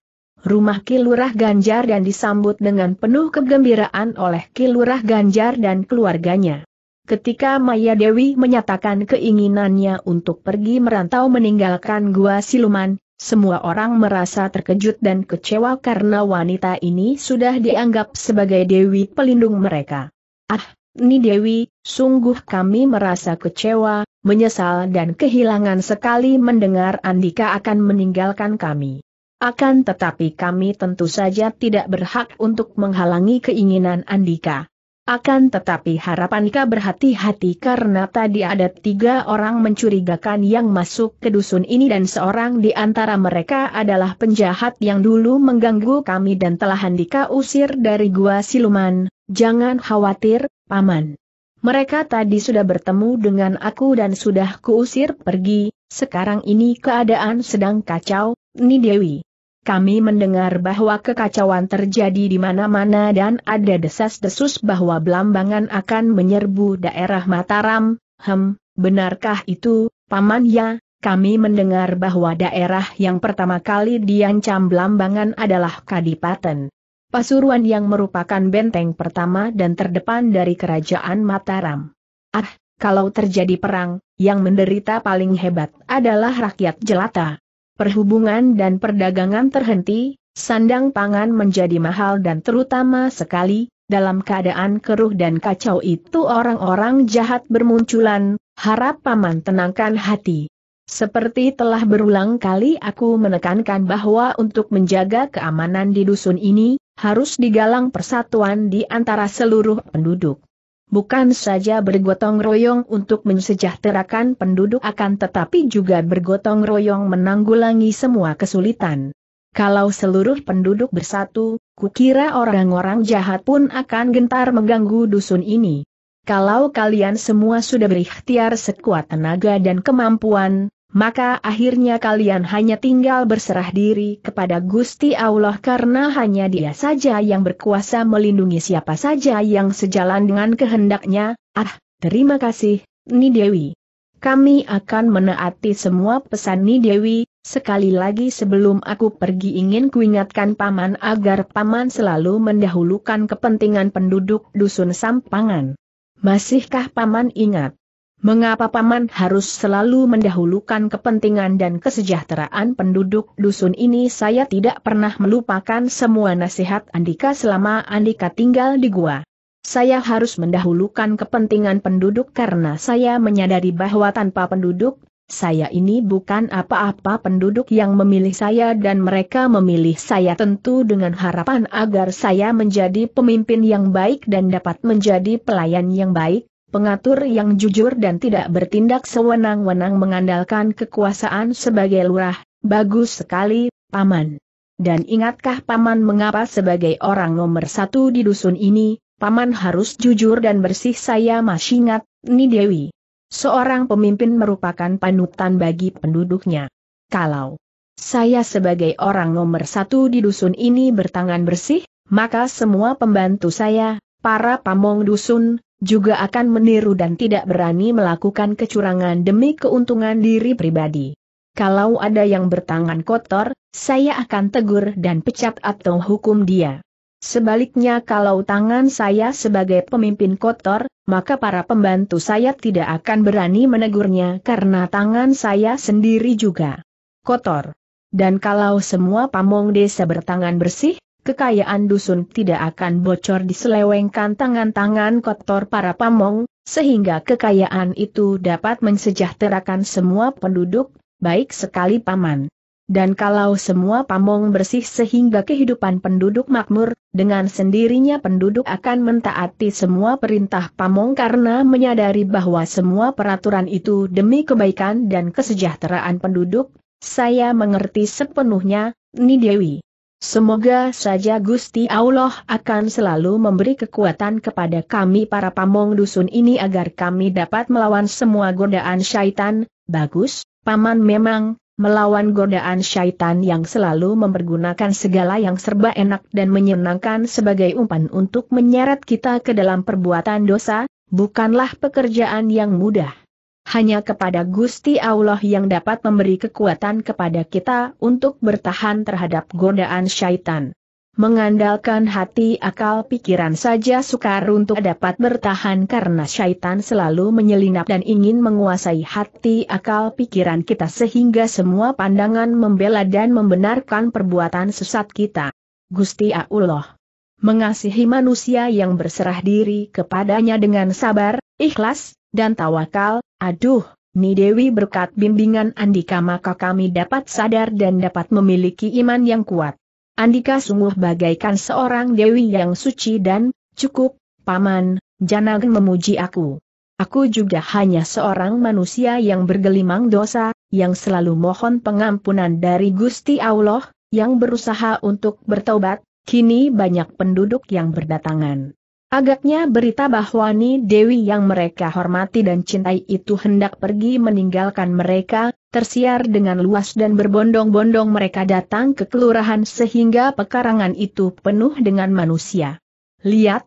rumah Kilurah Ganjar dan disambut dengan penuh kegembiraan oleh Kilurah Ganjar dan keluarganya. Ketika Maya Dewi menyatakan keinginannya untuk pergi merantau meninggalkan Gua Siluman, semua orang merasa terkejut dan kecewa karena wanita ini sudah dianggap sebagai Dewi pelindung mereka. Ah, ini Dewi, sungguh kami merasa kecewa, menyesal dan kehilangan sekali mendengar Andika akan meninggalkan kami. Akan tetapi kami tentu saja tidak berhak untuk menghalangi keinginan Andika. Akan tetapi harapankah berhati-hati karena tadi ada tiga orang mencurigakan yang masuk ke dusun ini dan seorang di antara mereka adalah penjahat yang dulu mengganggu kami dan telah Andika usir dari gua siluman, jangan khawatir, Paman. Mereka tadi sudah bertemu dengan aku dan sudah kuusir pergi, sekarang ini keadaan sedang kacau, Ni kami mendengar bahwa kekacauan terjadi di mana-mana dan ada desas-desus bahwa Belambangan akan menyerbu daerah Mataram, hem, benarkah itu, Paman ya? Kami mendengar bahwa daerah yang pertama kali diancam Belambangan adalah Kadipaten. Pasuruan yang merupakan benteng pertama dan terdepan dari kerajaan Mataram. Ah, kalau terjadi perang, yang menderita paling hebat adalah rakyat jelata perhubungan dan perdagangan terhenti, sandang pangan menjadi mahal dan terutama sekali, dalam keadaan keruh dan kacau itu orang-orang jahat bermunculan, harap paman tenangkan hati. Seperti telah berulang kali aku menekankan bahwa untuk menjaga keamanan di dusun ini, harus digalang persatuan di antara seluruh penduduk bukan saja bergotong royong untuk mensejahterakan penduduk akan tetapi juga bergotong royong menanggulangi semua kesulitan. Kalau seluruh penduduk bersatu, kukira orang-orang jahat pun akan gentar mengganggu dusun ini. Kalau kalian semua sudah berikhtiar sekuat tenaga dan kemampuan, maka akhirnya kalian hanya tinggal berserah diri kepada Gusti Allah karena hanya dia saja yang berkuasa melindungi siapa saja yang sejalan dengan kehendaknya, ah, terima kasih, Nidewi. Kami akan menaati semua pesan Nidewi. sekali lagi sebelum aku pergi ingin kuingatkan Paman agar Paman selalu mendahulukan kepentingan penduduk Dusun Sampangan. Masihkah Paman ingat? Mengapa Paman harus selalu mendahulukan kepentingan dan kesejahteraan penduduk dusun ini? Saya tidak pernah melupakan semua nasihat Andika selama Andika tinggal di gua. Saya harus mendahulukan kepentingan penduduk karena saya menyadari bahwa tanpa penduduk, saya ini bukan apa-apa penduduk yang memilih saya dan mereka memilih saya tentu dengan harapan agar saya menjadi pemimpin yang baik dan dapat menjadi pelayan yang baik, pengatur yang jujur dan tidak bertindak sewenang-wenang mengandalkan kekuasaan sebagai lurah, bagus sekali, Paman. Dan ingatkah Paman mengapa sebagai orang nomor satu di dusun ini, Paman harus jujur dan bersih saya masih ingat, Ni Dewi. Seorang pemimpin merupakan panutan bagi penduduknya. Kalau saya sebagai orang nomor satu di dusun ini bertangan bersih, maka semua pembantu saya, para pamong dusun, juga akan meniru dan tidak berani melakukan kecurangan demi keuntungan diri pribadi. Kalau ada yang bertangan kotor, saya akan tegur dan pecat atau hukum dia. Sebaliknya kalau tangan saya sebagai pemimpin kotor, maka para pembantu saya tidak akan berani menegurnya karena tangan saya sendiri juga kotor. Dan kalau semua pamong desa bertangan bersih, kekayaan dusun tidak akan bocor diselewengkan tangan-tangan kotor para pamong, sehingga kekayaan itu dapat mensejahterakan semua penduduk, baik sekali paman. Dan kalau semua pamong bersih sehingga kehidupan penduduk makmur, dengan sendirinya penduduk akan mentaati semua perintah pamong karena menyadari bahwa semua peraturan itu demi kebaikan dan kesejahteraan penduduk, saya mengerti sepenuhnya, Ni Semoga saja Gusti Allah akan selalu memberi kekuatan kepada kami para pamong dusun ini agar kami dapat melawan semua godaan syaitan, bagus, paman memang, melawan godaan syaitan yang selalu mempergunakan segala yang serba enak dan menyenangkan sebagai umpan untuk menyeret kita ke dalam perbuatan dosa, bukanlah pekerjaan yang mudah. Hanya kepada Gusti Allah yang dapat memberi kekuatan kepada kita untuk bertahan terhadap godaan syaitan. Mengandalkan hati akal pikiran saja sukar untuk dapat bertahan karena syaitan selalu menyelinap dan ingin menguasai hati akal pikiran kita sehingga semua pandangan membela dan membenarkan perbuatan sesat kita. Gusti Allah mengasihi manusia yang berserah diri kepadanya dengan sabar, ikhlas, dan tawakal, Aduh, Ni Dewi berkat bimbingan Andika maka kami dapat sadar dan dapat memiliki iman yang kuat. Andika sungguh bagaikan seorang Dewi yang suci dan, cukup, Paman, Janagen memuji aku. Aku juga hanya seorang manusia yang bergelimang dosa, yang selalu mohon pengampunan dari Gusti Allah, yang berusaha untuk bertobat, kini banyak penduduk yang berdatangan. Agaknya berita bahwa Ni Dewi yang mereka hormati dan cintai itu hendak pergi meninggalkan mereka, tersiar dengan luas dan berbondong-bondong mereka datang ke kelurahan sehingga pekarangan itu penuh dengan manusia. Lihat,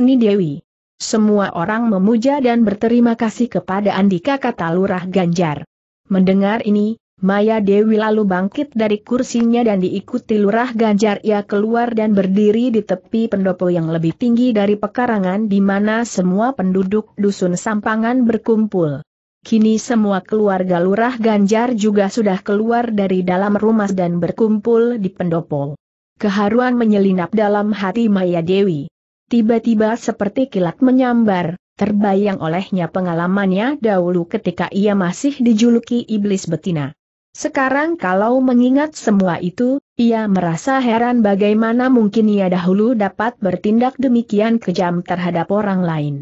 Ni Dewi. Semua orang memuja dan berterima kasih kepada Andika kata Lurah Ganjar. Mendengar ini, Maya Dewi lalu bangkit dari kursinya dan diikuti lurah ganjar ia keluar dan berdiri di tepi pendopo yang lebih tinggi dari pekarangan di mana semua penduduk dusun sampangan berkumpul. Kini semua keluarga Lurah Ganjar juga sudah keluar dari dalam rumah dan berkumpul di pendopo. Keharuan menyelinap dalam hati Maya Dewi. Tiba-tiba seperti kilat menyambar, terbayang olehnya pengalamannya dahulu ketika ia masih dijuluki iblis betina. Sekarang kalau mengingat semua itu, ia merasa heran bagaimana mungkin ia dahulu dapat bertindak demikian kejam terhadap orang lain.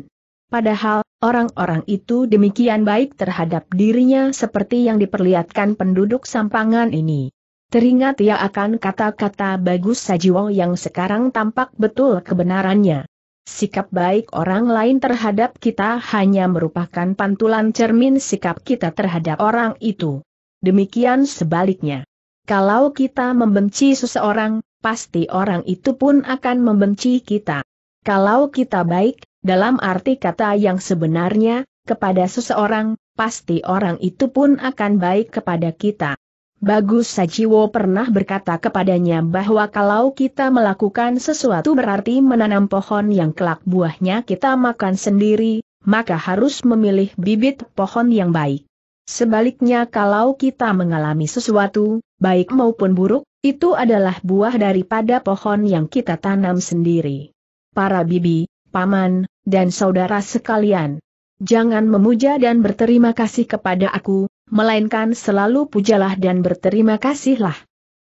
Padahal, orang-orang itu demikian baik terhadap dirinya seperti yang diperlihatkan penduduk sampangan ini. Teringat ia akan kata-kata bagus Sajiwo yang sekarang tampak betul kebenarannya. Sikap baik orang lain terhadap kita hanya merupakan pantulan cermin sikap kita terhadap orang itu demikian sebaliknya. Kalau kita membenci seseorang, pasti orang itu pun akan membenci kita. Kalau kita baik, dalam arti kata yang sebenarnya, kepada seseorang, pasti orang itu pun akan baik kepada kita. Bagus Sajiwo pernah berkata kepadanya bahwa kalau kita melakukan sesuatu berarti menanam pohon yang kelak buahnya kita makan sendiri, maka harus memilih bibit pohon yang baik. Sebaliknya kalau kita mengalami sesuatu, baik maupun buruk, itu adalah buah daripada pohon yang kita tanam sendiri. Para bibi, paman, dan saudara sekalian. Jangan memuja dan berterima kasih kepada aku, melainkan selalu pujalah dan berterima kasihlah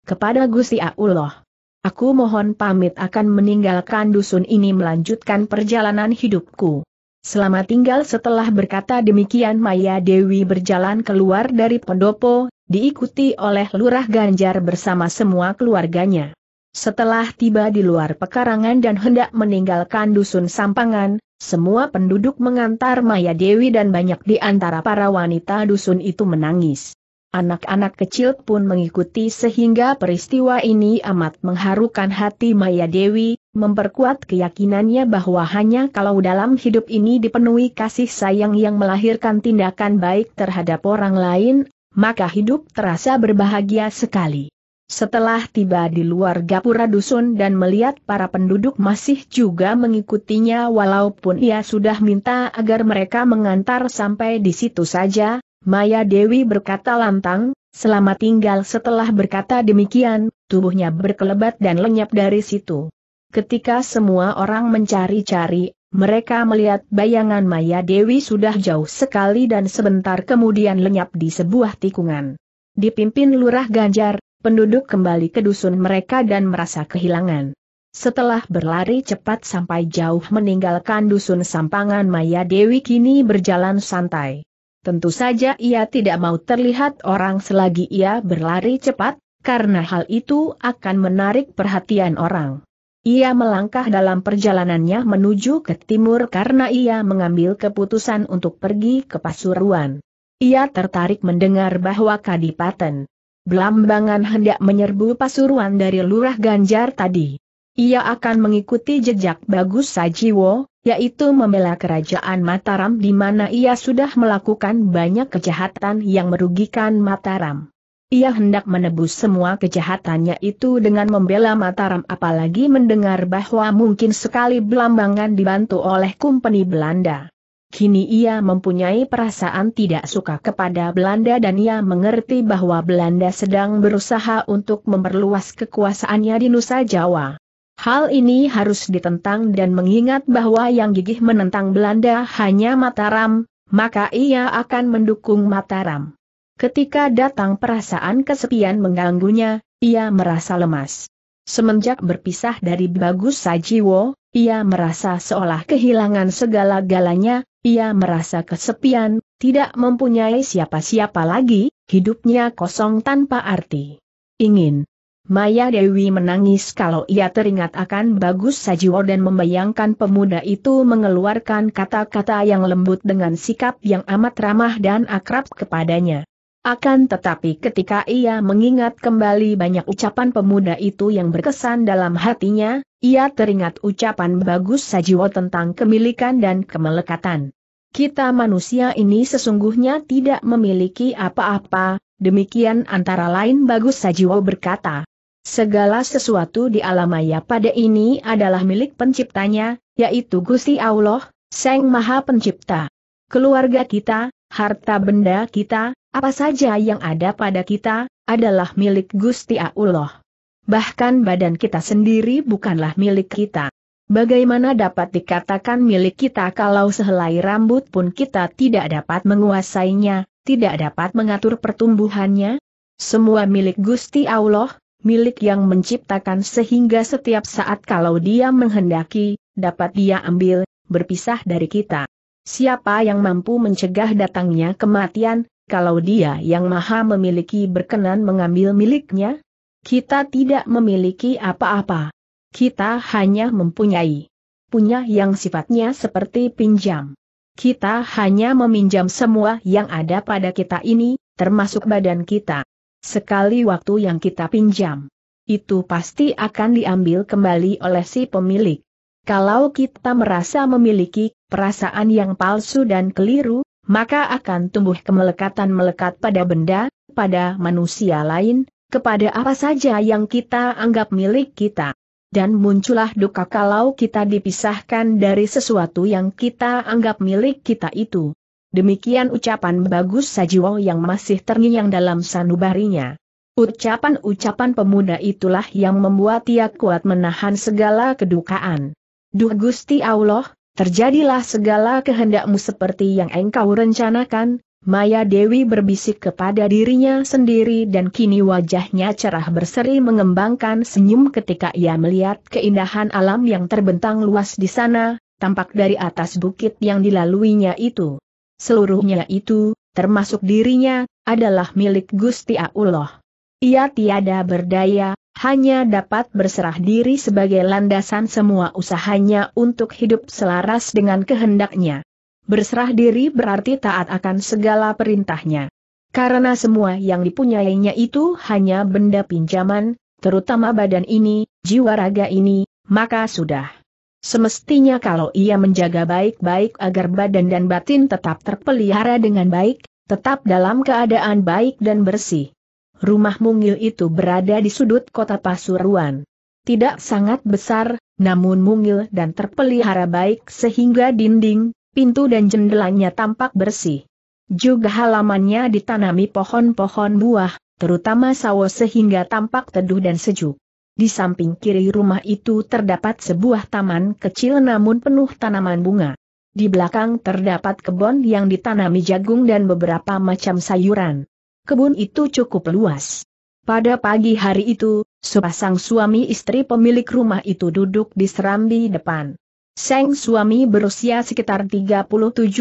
kepada Gusti Allah. Aku mohon pamit akan meninggalkan dusun ini melanjutkan perjalanan hidupku. Selama tinggal setelah berkata demikian Maya Dewi berjalan keluar dari pendopo, diikuti oleh Lurah Ganjar bersama semua keluarganya. Setelah tiba di luar pekarangan dan hendak meninggalkan dusun Sampangan, semua penduduk mengantar Maya Dewi dan banyak di antara para wanita dusun itu menangis. Anak-anak kecil pun mengikuti sehingga peristiwa ini amat mengharukan hati Maya Dewi, memperkuat keyakinannya bahwa hanya kalau dalam hidup ini dipenuhi kasih sayang yang melahirkan tindakan baik terhadap orang lain, maka hidup terasa berbahagia sekali. Setelah tiba di luar gapura dusun dan melihat para penduduk masih juga mengikutinya walaupun ia sudah minta agar mereka mengantar sampai di situ saja, Maya Dewi berkata lantang, selama tinggal setelah berkata demikian, tubuhnya berkelebat dan lenyap dari situ. Ketika semua orang mencari-cari, mereka melihat bayangan Maya Dewi sudah jauh sekali dan sebentar kemudian lenyap di sebuah tikungan. Dipimpin Lurah Ganjar, penduduk kembali ke dusun mereka dan merasa kehilangan. Setelah berlari cepat sampai jauh meninggalkan dusun Sampangan Maya Dewi kini berjalan santai. Tentu saja ia tidak mau terlihat orang selagi ia berlari cepat, karena hal itu akan menarik perhatian orang. Ia melangkah dalam perjalanannya menuju ke timur karena ia mengambil keputusan untuk pergi ke Pasuruan. Ia tertarik mendengar bahwa Kadipaten Blambangan hendak menyerbu Pasuruan dari Lurah Ganjar tadi. Ia akan mengikuti jejak Bagus Sajiwo, yaitu membela kerajaan Mataram di mana ia sudah melakukan banyak kejahatan yang merugikan Mataram. Ia hendak menebus semua kejahatannya itu dengan membela Mataram apalagi mendengar bahwa mungkin sekali Belambangan dibantu oleh company Belanda. Kini ia mempunyai perasaan tidak suka kepada Belanda dan ia mengerti bahwa Belanda sedang berusaha untuk memperluas kekuasaannya di Nusa Jawa. Hal ini harus ditentang dan mengingat bahwa yang gigih menentang Belanda hanya Mataram, maka ia akan mendukung Mataram. Ketika datang perasaan kesepian mengganggunya, ia merasa lemas. Semenjak berpisah dari Bagus Sajiwo, ia merasa seolah kehilangan segala-galanya, ia merasa kesepian, tidak mempunyai siapa-siapa lagi, hidupnya kosong tanpa arti. Ingin Maya Dewi menangis kalau ia teringat akan Bagus Sajiwo dan membayangkan pemuda itu mengeluarkan kata-kata yang lembut dengan sikap yang amat ramah dan akrab kepadanya. Akan tetapi ketika ia mengingat kembali banyak ucapan pemuda itu yang berkesan dalam hatinya, ia teringat ucapan Bagus Sajiwo tentang kemilikan dan kemelekatan. Kita manusia ini sesungguhnya tidak memiliki apa-apa, demikian antara lain Bagus Sajiwo berkata. Segala sesuatu di alam maya pada ini adalah milik penciptanya, yaitu Gusti Allah, Sang Maha Pencipta. Keluarga kita, harta benda kita, apa saja yang ada pada kita, adalah milik Gusti Allah. Bahkan badan kita sendiri bukanlah milik kita. Bagaimana dapat dikatakan milik kita kalau sehelai rambut pun kita tidak dapat menguasainya, tidak dapat mengatur pertumbuhannya? Semua milik Gusti Allah, milik yang menciptakan sehingga setiap saat kalau dia menghendaki, dapat dia ambil, berpisah dari kita. Siapa yang mampu mencegah datangnya kematian, kalau dia yang maha memiliki berkenan mengambil miliknya? Kita tidak memiliki apa-apa. Kita hanya mempunyai punya yang sifatnya seperti pinjam. Kita hanya meminjam semua yang ada pada kita ini, termasuk badan kita. Sekali waktu yang kita pinjam, itu pasti akan diambil kembali oleh si pemilik. Kalau kita merasa memiliki perasaan yang palsu dan keliru, maka akan tumbuh kemelekatan melekat pada benda, pada manusia lain, kepada apa saja yang kita anggap milik kita. Dan muncullah duka kalau kita dipisahkan dari sesuatu yang kita anggap milik kita itu. Demikian ucapan bagus Sajiwo yang masih terngiang dalam sanubarinya. Ucapan-ucapan pemuda itulah yang membuat ia kuat menahan segala kedukaan. Duh Gusti Allah, terjadilah segala kehendakmu seperti yang engkau rencanakan, Maya Dewi berbisik kepada dirinya sendiri dan kini wajahnya cerah berseri mengembangkan senyum ketika ia melihat keindahan alam yang terbentang luas di sana, tampak dari atas bukit yang dilaluinya itu seluruhnya itu, termasuk dirinya, adalah milik Gusti Allah. Ia tiada berdaya, hanya dapat berserah diri sebagai landasan semua usahanya untuk hidup selaras dengan kehendaknya. Berserah diri berarti taat akan segala perintahnya. Karena semua yang dipunyainya itu hanya benda pinjaman, terutama badan ini, jiwa raga ini, maka sudah. Semestinya kalau ia menjaga baik-baik agar badan dan batin tetap terpelihara dengan baik, tetap dalam keadaan baik dan bersih. Rumah mungil itu berada di sudut kota Pasuruan. Tidak sangat besar, namun mungil dan terpelihara baik sehingga dinding, pintu dan jendelanya tampak bersih. Juga halamannya ditanami pohon-pohon buah, terutama sawo sehingga tampak teduh dan sejuk. Di samping kiri rumah itu terdapat sebuah taman kecil namun penuh tanaman bunga. Di belakang terdapat kebun yang ditanami jagung dan beberapa macam sayuran. Kebun itu cukup luas. Pada pagi hari itu, sepasang suami istri pemilik rumah itu duduk di serambi depan. Seng suami berusia sekitar 37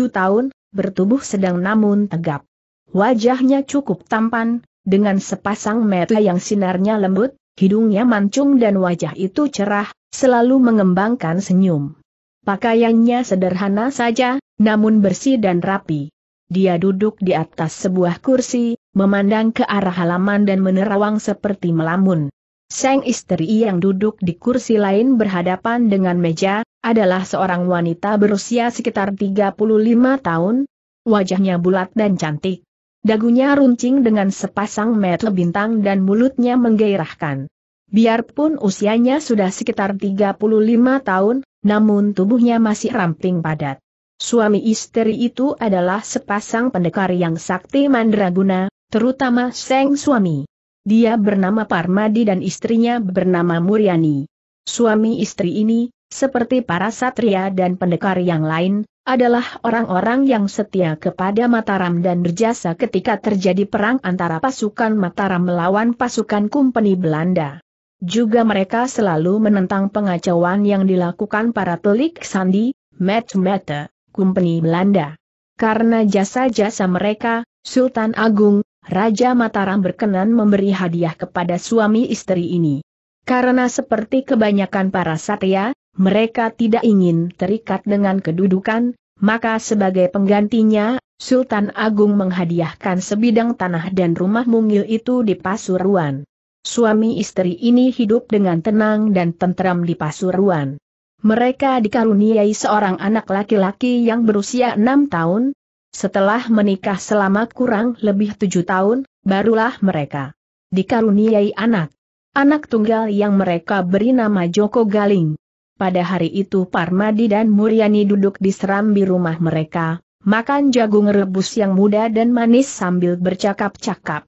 tahun, bertubuh sedang namun tegap. Wajahnya cukup tampan, dengan sepasang mata yang sinarnya lembut, Hidungnya mancung dan wajah itu cerah, selalu mengembangkan senyum. Pakaiannya sederhana saja, namun bersih dan rapi. Dia duduk di atas sebuah kursi, memandang ke arah halaman dan menerawang seperti melamun. Sang istri yang duduk di kursi lain berhadapan dengan meja, adalah seorang wanita berusia sekitar 35 tahun. Wajahnya bulat dan cantik. Dagunya runcing dengan sepasang mata bintang dan mulutnya menggairahkan. Biarpun usianya sudah sekitar 35 tahun, namun tubuhnya masih ramping padat. Suami istri itu adalah sepasang pendekar yang sakti mandraguna, terutama Seng suami. Dia bernama Parmadi dan istrinya bernama Muriani. Suami istri ini, seperti para satria dan pendekar yang lain, adalah orang-orang yang setia kepada Mataram dan berjasa ketika terjadi perang antara pasukan Mataram melawan pasukan kumpeni Belanda. Juga mereka selalu menentang pengacauan yang dilakukan para telik sandi, Met Mete, kumpeni Belanda. Karena jasa-jasa mereka, Sultan Agung, Raja Mataram berkenan memberi hadiah kepada suami istri ini. Karena seperti kebanyakan para satya mereka tidak ingin terikat dengan kedudukan, maka sebagai penggantinya, Sultan Agung menghadiahkan sebidang tanah dan rumah mungil itu di Pasuruan. Suami istri ini hidup dengan tenang dan tentram di Pasuruan. Mereka dikaruniai seorang anak laki-laki yang berusia enam tahun. Setelah menikah selama kurang lebih tujuh tahun, barulah mereka dikaruniai anak. Anak tunggal yang mereka beri nama Joko Galing. Pada hari itu Parmadi dan Muryani duduk di serambi rumah mereka, makan jagung rebus yang muda dan manis sambil bercakap-cakap.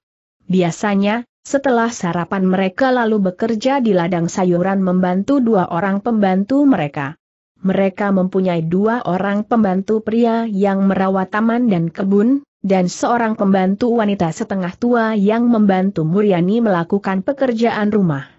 Biasanya, setelah sarapan mereka lalu bekerja di ladang sayuran membantu dua orang pembantu mereka. Mereka mempunyai dua orang pembantu pria yang merawat taman dan kebun, dan seorang pembantu wanita setengah tua yang membantu Muryani melakukan pekerjaan rumah.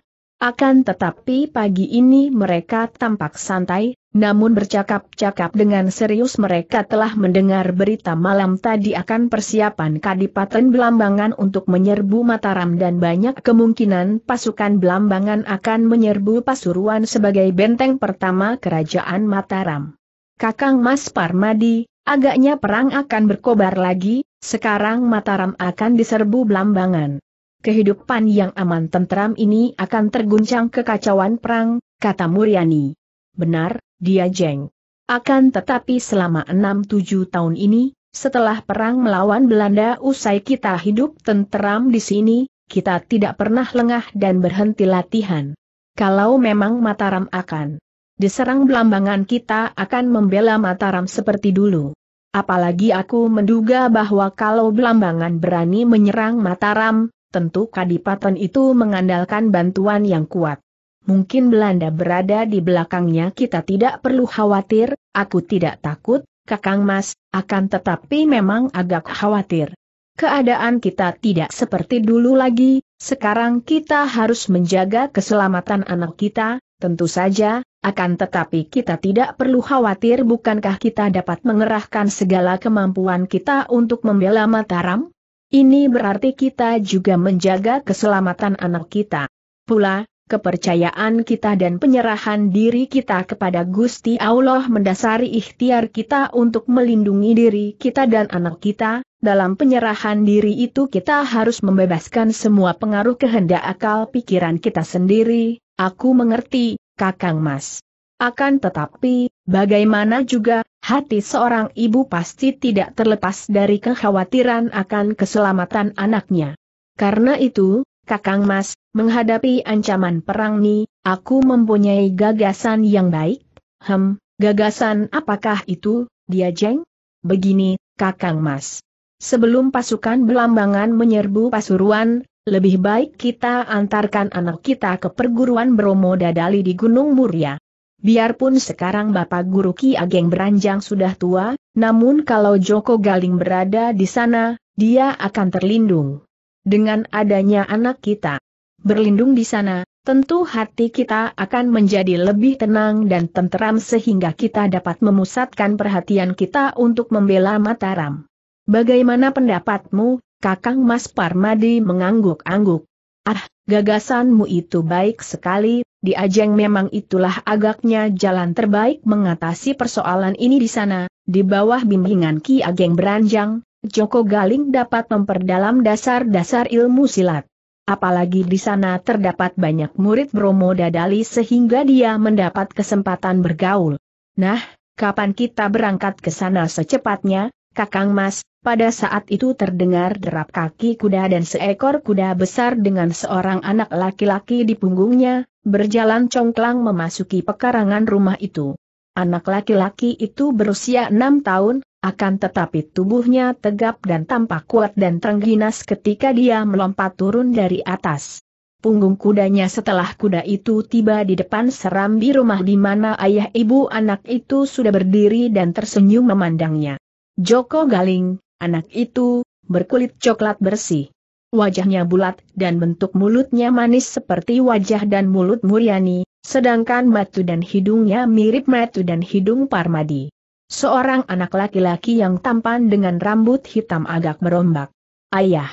Akan tetapi pagi ini mereka tampak santai, namun bercakap-cakap dengan serius mereka telah mendengar berita malam tadi akan persiapan Kadipaten Belambangan untuk menyerbu Mataram dan banyak kemungkinan pasukan Belambangan akan menyerbu Pasuruan sebagai benteng pertama kerajaan Mataram. Kakang Mas Parmadi, agaknya perang akan berkobar lagi, sekarang Mataram akan diserbu Belambangan kehidupan yang aman tentram ini akan terguncang kekacauan perang, kata Muryani. Benar, dia jeng. Akan tetapi selama enam tujuh tahun ini, setelah perang melawan Belanda usai kita hidup tentram di sini, kita tidak pernah lengah dan berhenti latihan. Kalau memang Mataram akan diserang belambangan kita akan membela Mataram seperti dulu. Apalagi aku menduga bahwa kalau Belambangan berani menyerang Mataram, tentu Kadipaten itu mengandalkan bantuan yang kuat. Mungkin Belanda berada di belakangnya kita tidak perlu khawatir, aku tidak takut, Kakang Mas, akan tetapi memang agak khawatir. Keadaan kita tidak seperti dulu lagi, sekarang kita harus menjaga keselamatan anak kita, tentu saja, akan tetapi kita tidak perlu khawatir bukankah kita dapat mengerahkan segala kemampuan kita untuk membela Mataram? Ini berarti kita juga menjaga keselamatan anak kita. Pula, kepercayaan kita dan penyerahan diri kita kepada Gusti Allah mendasari ikhtiar kita untuk melindungi diri kita dan anak kita, dalam penyerahan diri itu kita harus membebaskan semua pengaruh kehendak akal pikiran kita sendiri, aku mengerti, Kakang Mas. Akan tetapi, bagaimana juga, hati seorang ibu pasti tidak terlepas dari kekhawatiran akan keselamatan anaknya. Karena itu, Kakang Mas, menghadapi ancaman perang ini, aku mempunyai gagasan yang baik. Hem, gagasan apakah itu, dia jeng? Begini, Kakang Mas. Sebelum pasukan belambangan menyerbu Pasuruan, lebih baik kita antarkan anak kita ke perguruan Bromo Dadali di Gunung Muria. Biarpun sekarang Bapak Guru Ki Ageng beranjang sudah tua, namun kalau Joko Galing berada di sana, dia akan terlindung. Dengan adanya anak kita berlindung di sana, tentu hati kita akan menjadi lebih tenang dan tenteram sehingga kita dapat memusatkan perhatian kita untuk membela Mataram. Bagaimana pendapatmu, Kakang Mas Parmadi mengangguk-angguk. Ah, gagasanmu itu baik sekali, di memang itulah agaknya jalan terbaik mengatasi persoalan ini di sana, di bawah bimbingan Ki Ageng Beranjang, Joko Galing dapat memperdalam dasar-dasar ilmu silat. Apalagi di sana terdapat banyak murid Bromo Dadali sehingga dia mendapat kesempatan bergaul. Nah, kapan kita berangkat ke sana secepatnya, Kakang Mas, pada saat itu terdengar derap kaki kuda dan seekor kuda besar dengan seorang anak laki-laki di punggungnya, berjalan congklang memasuki pekarangan rumah itu. Anak laki-laki itu berusia enam tahun, akan tetapi tubuhnya tegap dan tampak kuat dan terengginas ketika dia melompat turun dari atas. Punggung kudanya setelah kuda itu tiba di depan serambi rumah di mana ayah ibu anak itu sudah berdiri dan tersenyum memandangnya. Joko Galing, Anak itu, berkulit coklat bersih. Wajahnya bulat dan bentuk mulutnya manis seperti wajah dan mulut Muryani, sedangkan matu dan hidungnya mirip matu dan hidung Parmadi. Seorang anak laki-laki yang tampan dengan rambut hitam agak merombak. Ayah.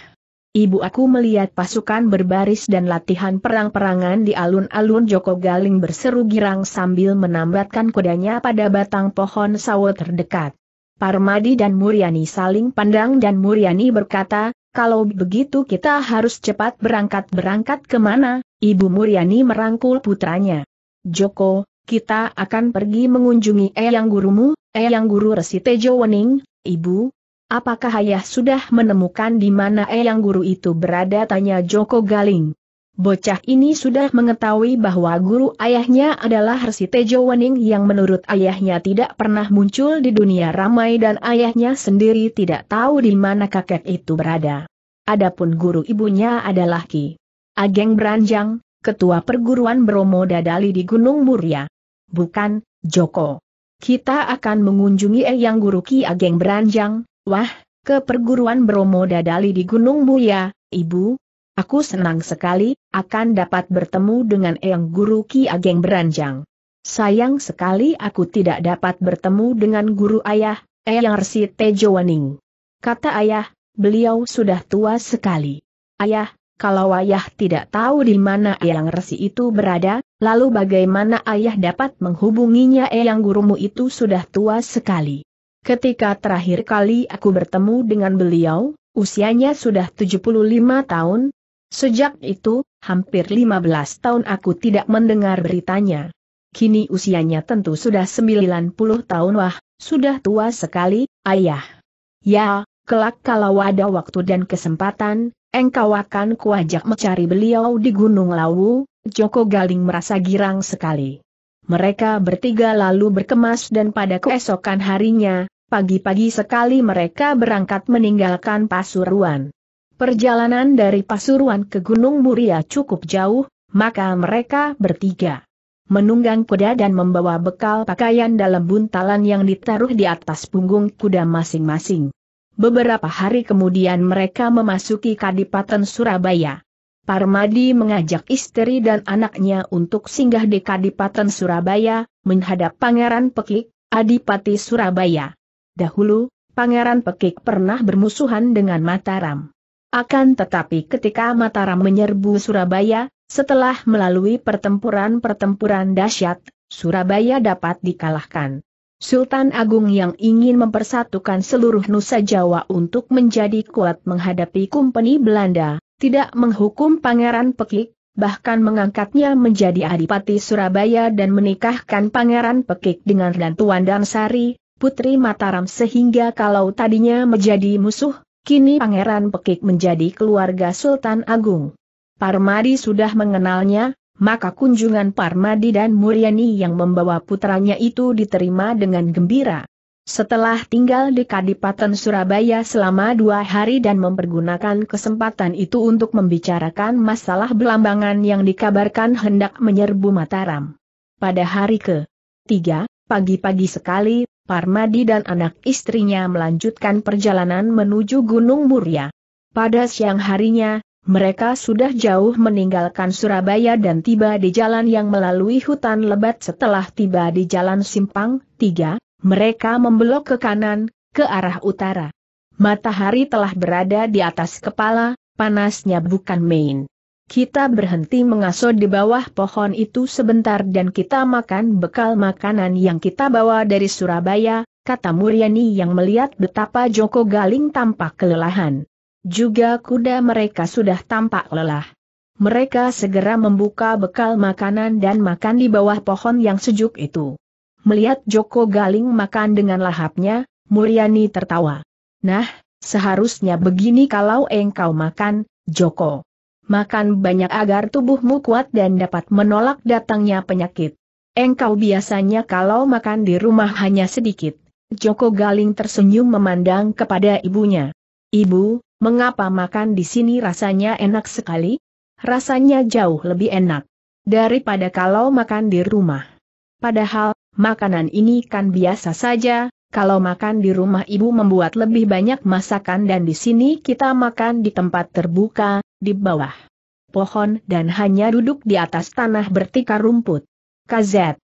Ibu aku melihat pasukan berbaris dan latihan perang-perangan di alun-alun Joko Galing berseru girang sambil menambatkan kudanya pada batang pohon sawo terdekat. Parmadi dan Muriani saling pandang dan Muriani berkata, kalau begitu kita harus cepat berangkat-berangkat kemana, Ibu Muriani merangkul putranya. Joko, kita akan pergi mengunjungi Eyang Gurumu, Eyang Guru Tejo Wening, Ibu. Apakah ayah sudah menemukan di mana Eyang Guru itu berada tanya Joko Galing. Bocah ini sudah mengetahui bahwa guru ayahnya adalah Resi Tejo Wening yang menurut ayahnya tidak pernah muncul di dunia ramai dan ayahnya sendiri tidak tahu di mana kakek itu berada. Adapun guru ibunya adalah Ki Ageng Beranjang, ketua perguruan Bromo Dadali di Gunung Muria. Bukan, Joko. Kita akan mengunjungi Eyang eh Guru Ki Ageng Beranjang, wah, ke perguruan Bromo Dadali di Gunung Muria, Ibu, Aku senang sekali, akan dapat bertemu dengan Eyang Guru Ki Ageng Beranjang. Sayang sekali aku tidak dapat bertemu dengan guru ayah, Eyang Rsi Tejowaning. Kata ayah, beliau sudah tua sekali. Ayah, kalau ayah tidak tahu di mana Eyang Resi itu berada, lalu bagaimana ayah dapat menghubunginya Eyang gurumu itu sudah tua sekali. Ketika terakhir kali aku bertemu dengan beliau, usianya sudah 75 tahun, Sejak itu, hampir 15 tahun aku tidak mendengar beritanya. Kini usianya tentu sudah 90 tahun wah, sudah tua sekali, ayah. Ya, kelak kalau ada waktu dan kesempatan, engkau akan kuajak mencari beliau di Gunung Lawu, Joko Galing merasa girang sekali. Mereka bertiga lalu berkemas dan pada keesokan harinya, pagi-pagi sekali mereka berangkat meninggalkan Pasuruan. Perjalanan dari Pasuruan ke Gunung Muria cukup jauh, maka mereka bertiga menunggang kuda dan membawa bekal pakaian dalam buntalan yang ditaruh di atas punggung kuda masing-masing. Beberapa hari kemudian mereka memasuki Kadipaten Surabaya. Parmadi mengajak istri dan anaknya untuk singgah di Kadipaten Surabaya, menghadap Pangeran Pekik, Adipati Surabaya. Dahulu, Pangeran Pekik pernah bermusuhan dengan Mataram. Akan tetapi ketika Mataram menyerbu Surabaya, setelah melalui pertempuran-pertempuran dahsyat, Surabaya dapat dikalahkan. Sultan Agung yang ingin mempersatukan seluruh Nusa Jawa untuk menjadi kuat menghadapi kumpeni Belanda, tidak menghukum Pangeran Pekik, bahkan mengangkatnya menjadi Adipati Surabaya dan menikahkan Pangeran Pekik dengan Dantuan Dansari, Putri Mataram sehingga kalau tadinya menjadi musuh, Kini Pangeran Pekik menjadi keluarga Sultan Agung. Parmadi sudah mengenalnya, maka kunjungan Parmadi dan Muriani yang membawa putranya itu diterima dengan gembira. Setelah tinggal di Kadipaten Surabaya selama dua hari dan mempergunakan kesempatan itu untuk membicarakan masalah belambangan yang dikabarkan hendak menyerbu Mataram. Pada hari ke-3, pagi-pagi sekali, Parmadi dan anak istrinya melanjutkan perjalanan menuju Gunung Muria. Pada siang harinya, mereka sudah jauh meninggalkan Surabaya dan tiba di jalan yang melalui hutan lebat setelah tiba di jalan Simpang 3, mereka membelok ke kanan, ke arah utara. Matahari telah berada di atas kepala, panasnya bukan main. Kita berhenti mengasuh di bawah pohon itu sebentar dan kita makan bekal makanan yang kita bawa dari Surabaya, kata Muryani yang melihat betapa Joko Galing tampak kelelahan. Juga kuda mereka sudah tampak lelah. Mereka segera membuka bekal makanan dan makan di bawah pohon yang sejuk itu. Melihat Joko Galing makan dengan lahapnya, Muryani tertawa. Nah, seharusnya begini kalau engkau makan, Joko makan banyak agar tubuhmu kuat dan dapat menolak datangnya penyakit. Engkau biasanya kalau makan di rumah hanya sedikit. Joko Galing tersenyum memandang kepada ibunya. Ibu, mengapa makan di sini rasanya enak sekali? Rasanya jauh lebih enak daripada kalau makan di rumah. Padahal, makanan ini kan biasa saja, kalau makan di rumah ibu membuat lebih banyak masakan dan di sini kita makan di tempat terbuka, di bawah pohon dan hanya duduk di atas tanah bertikar rumput. Kazet.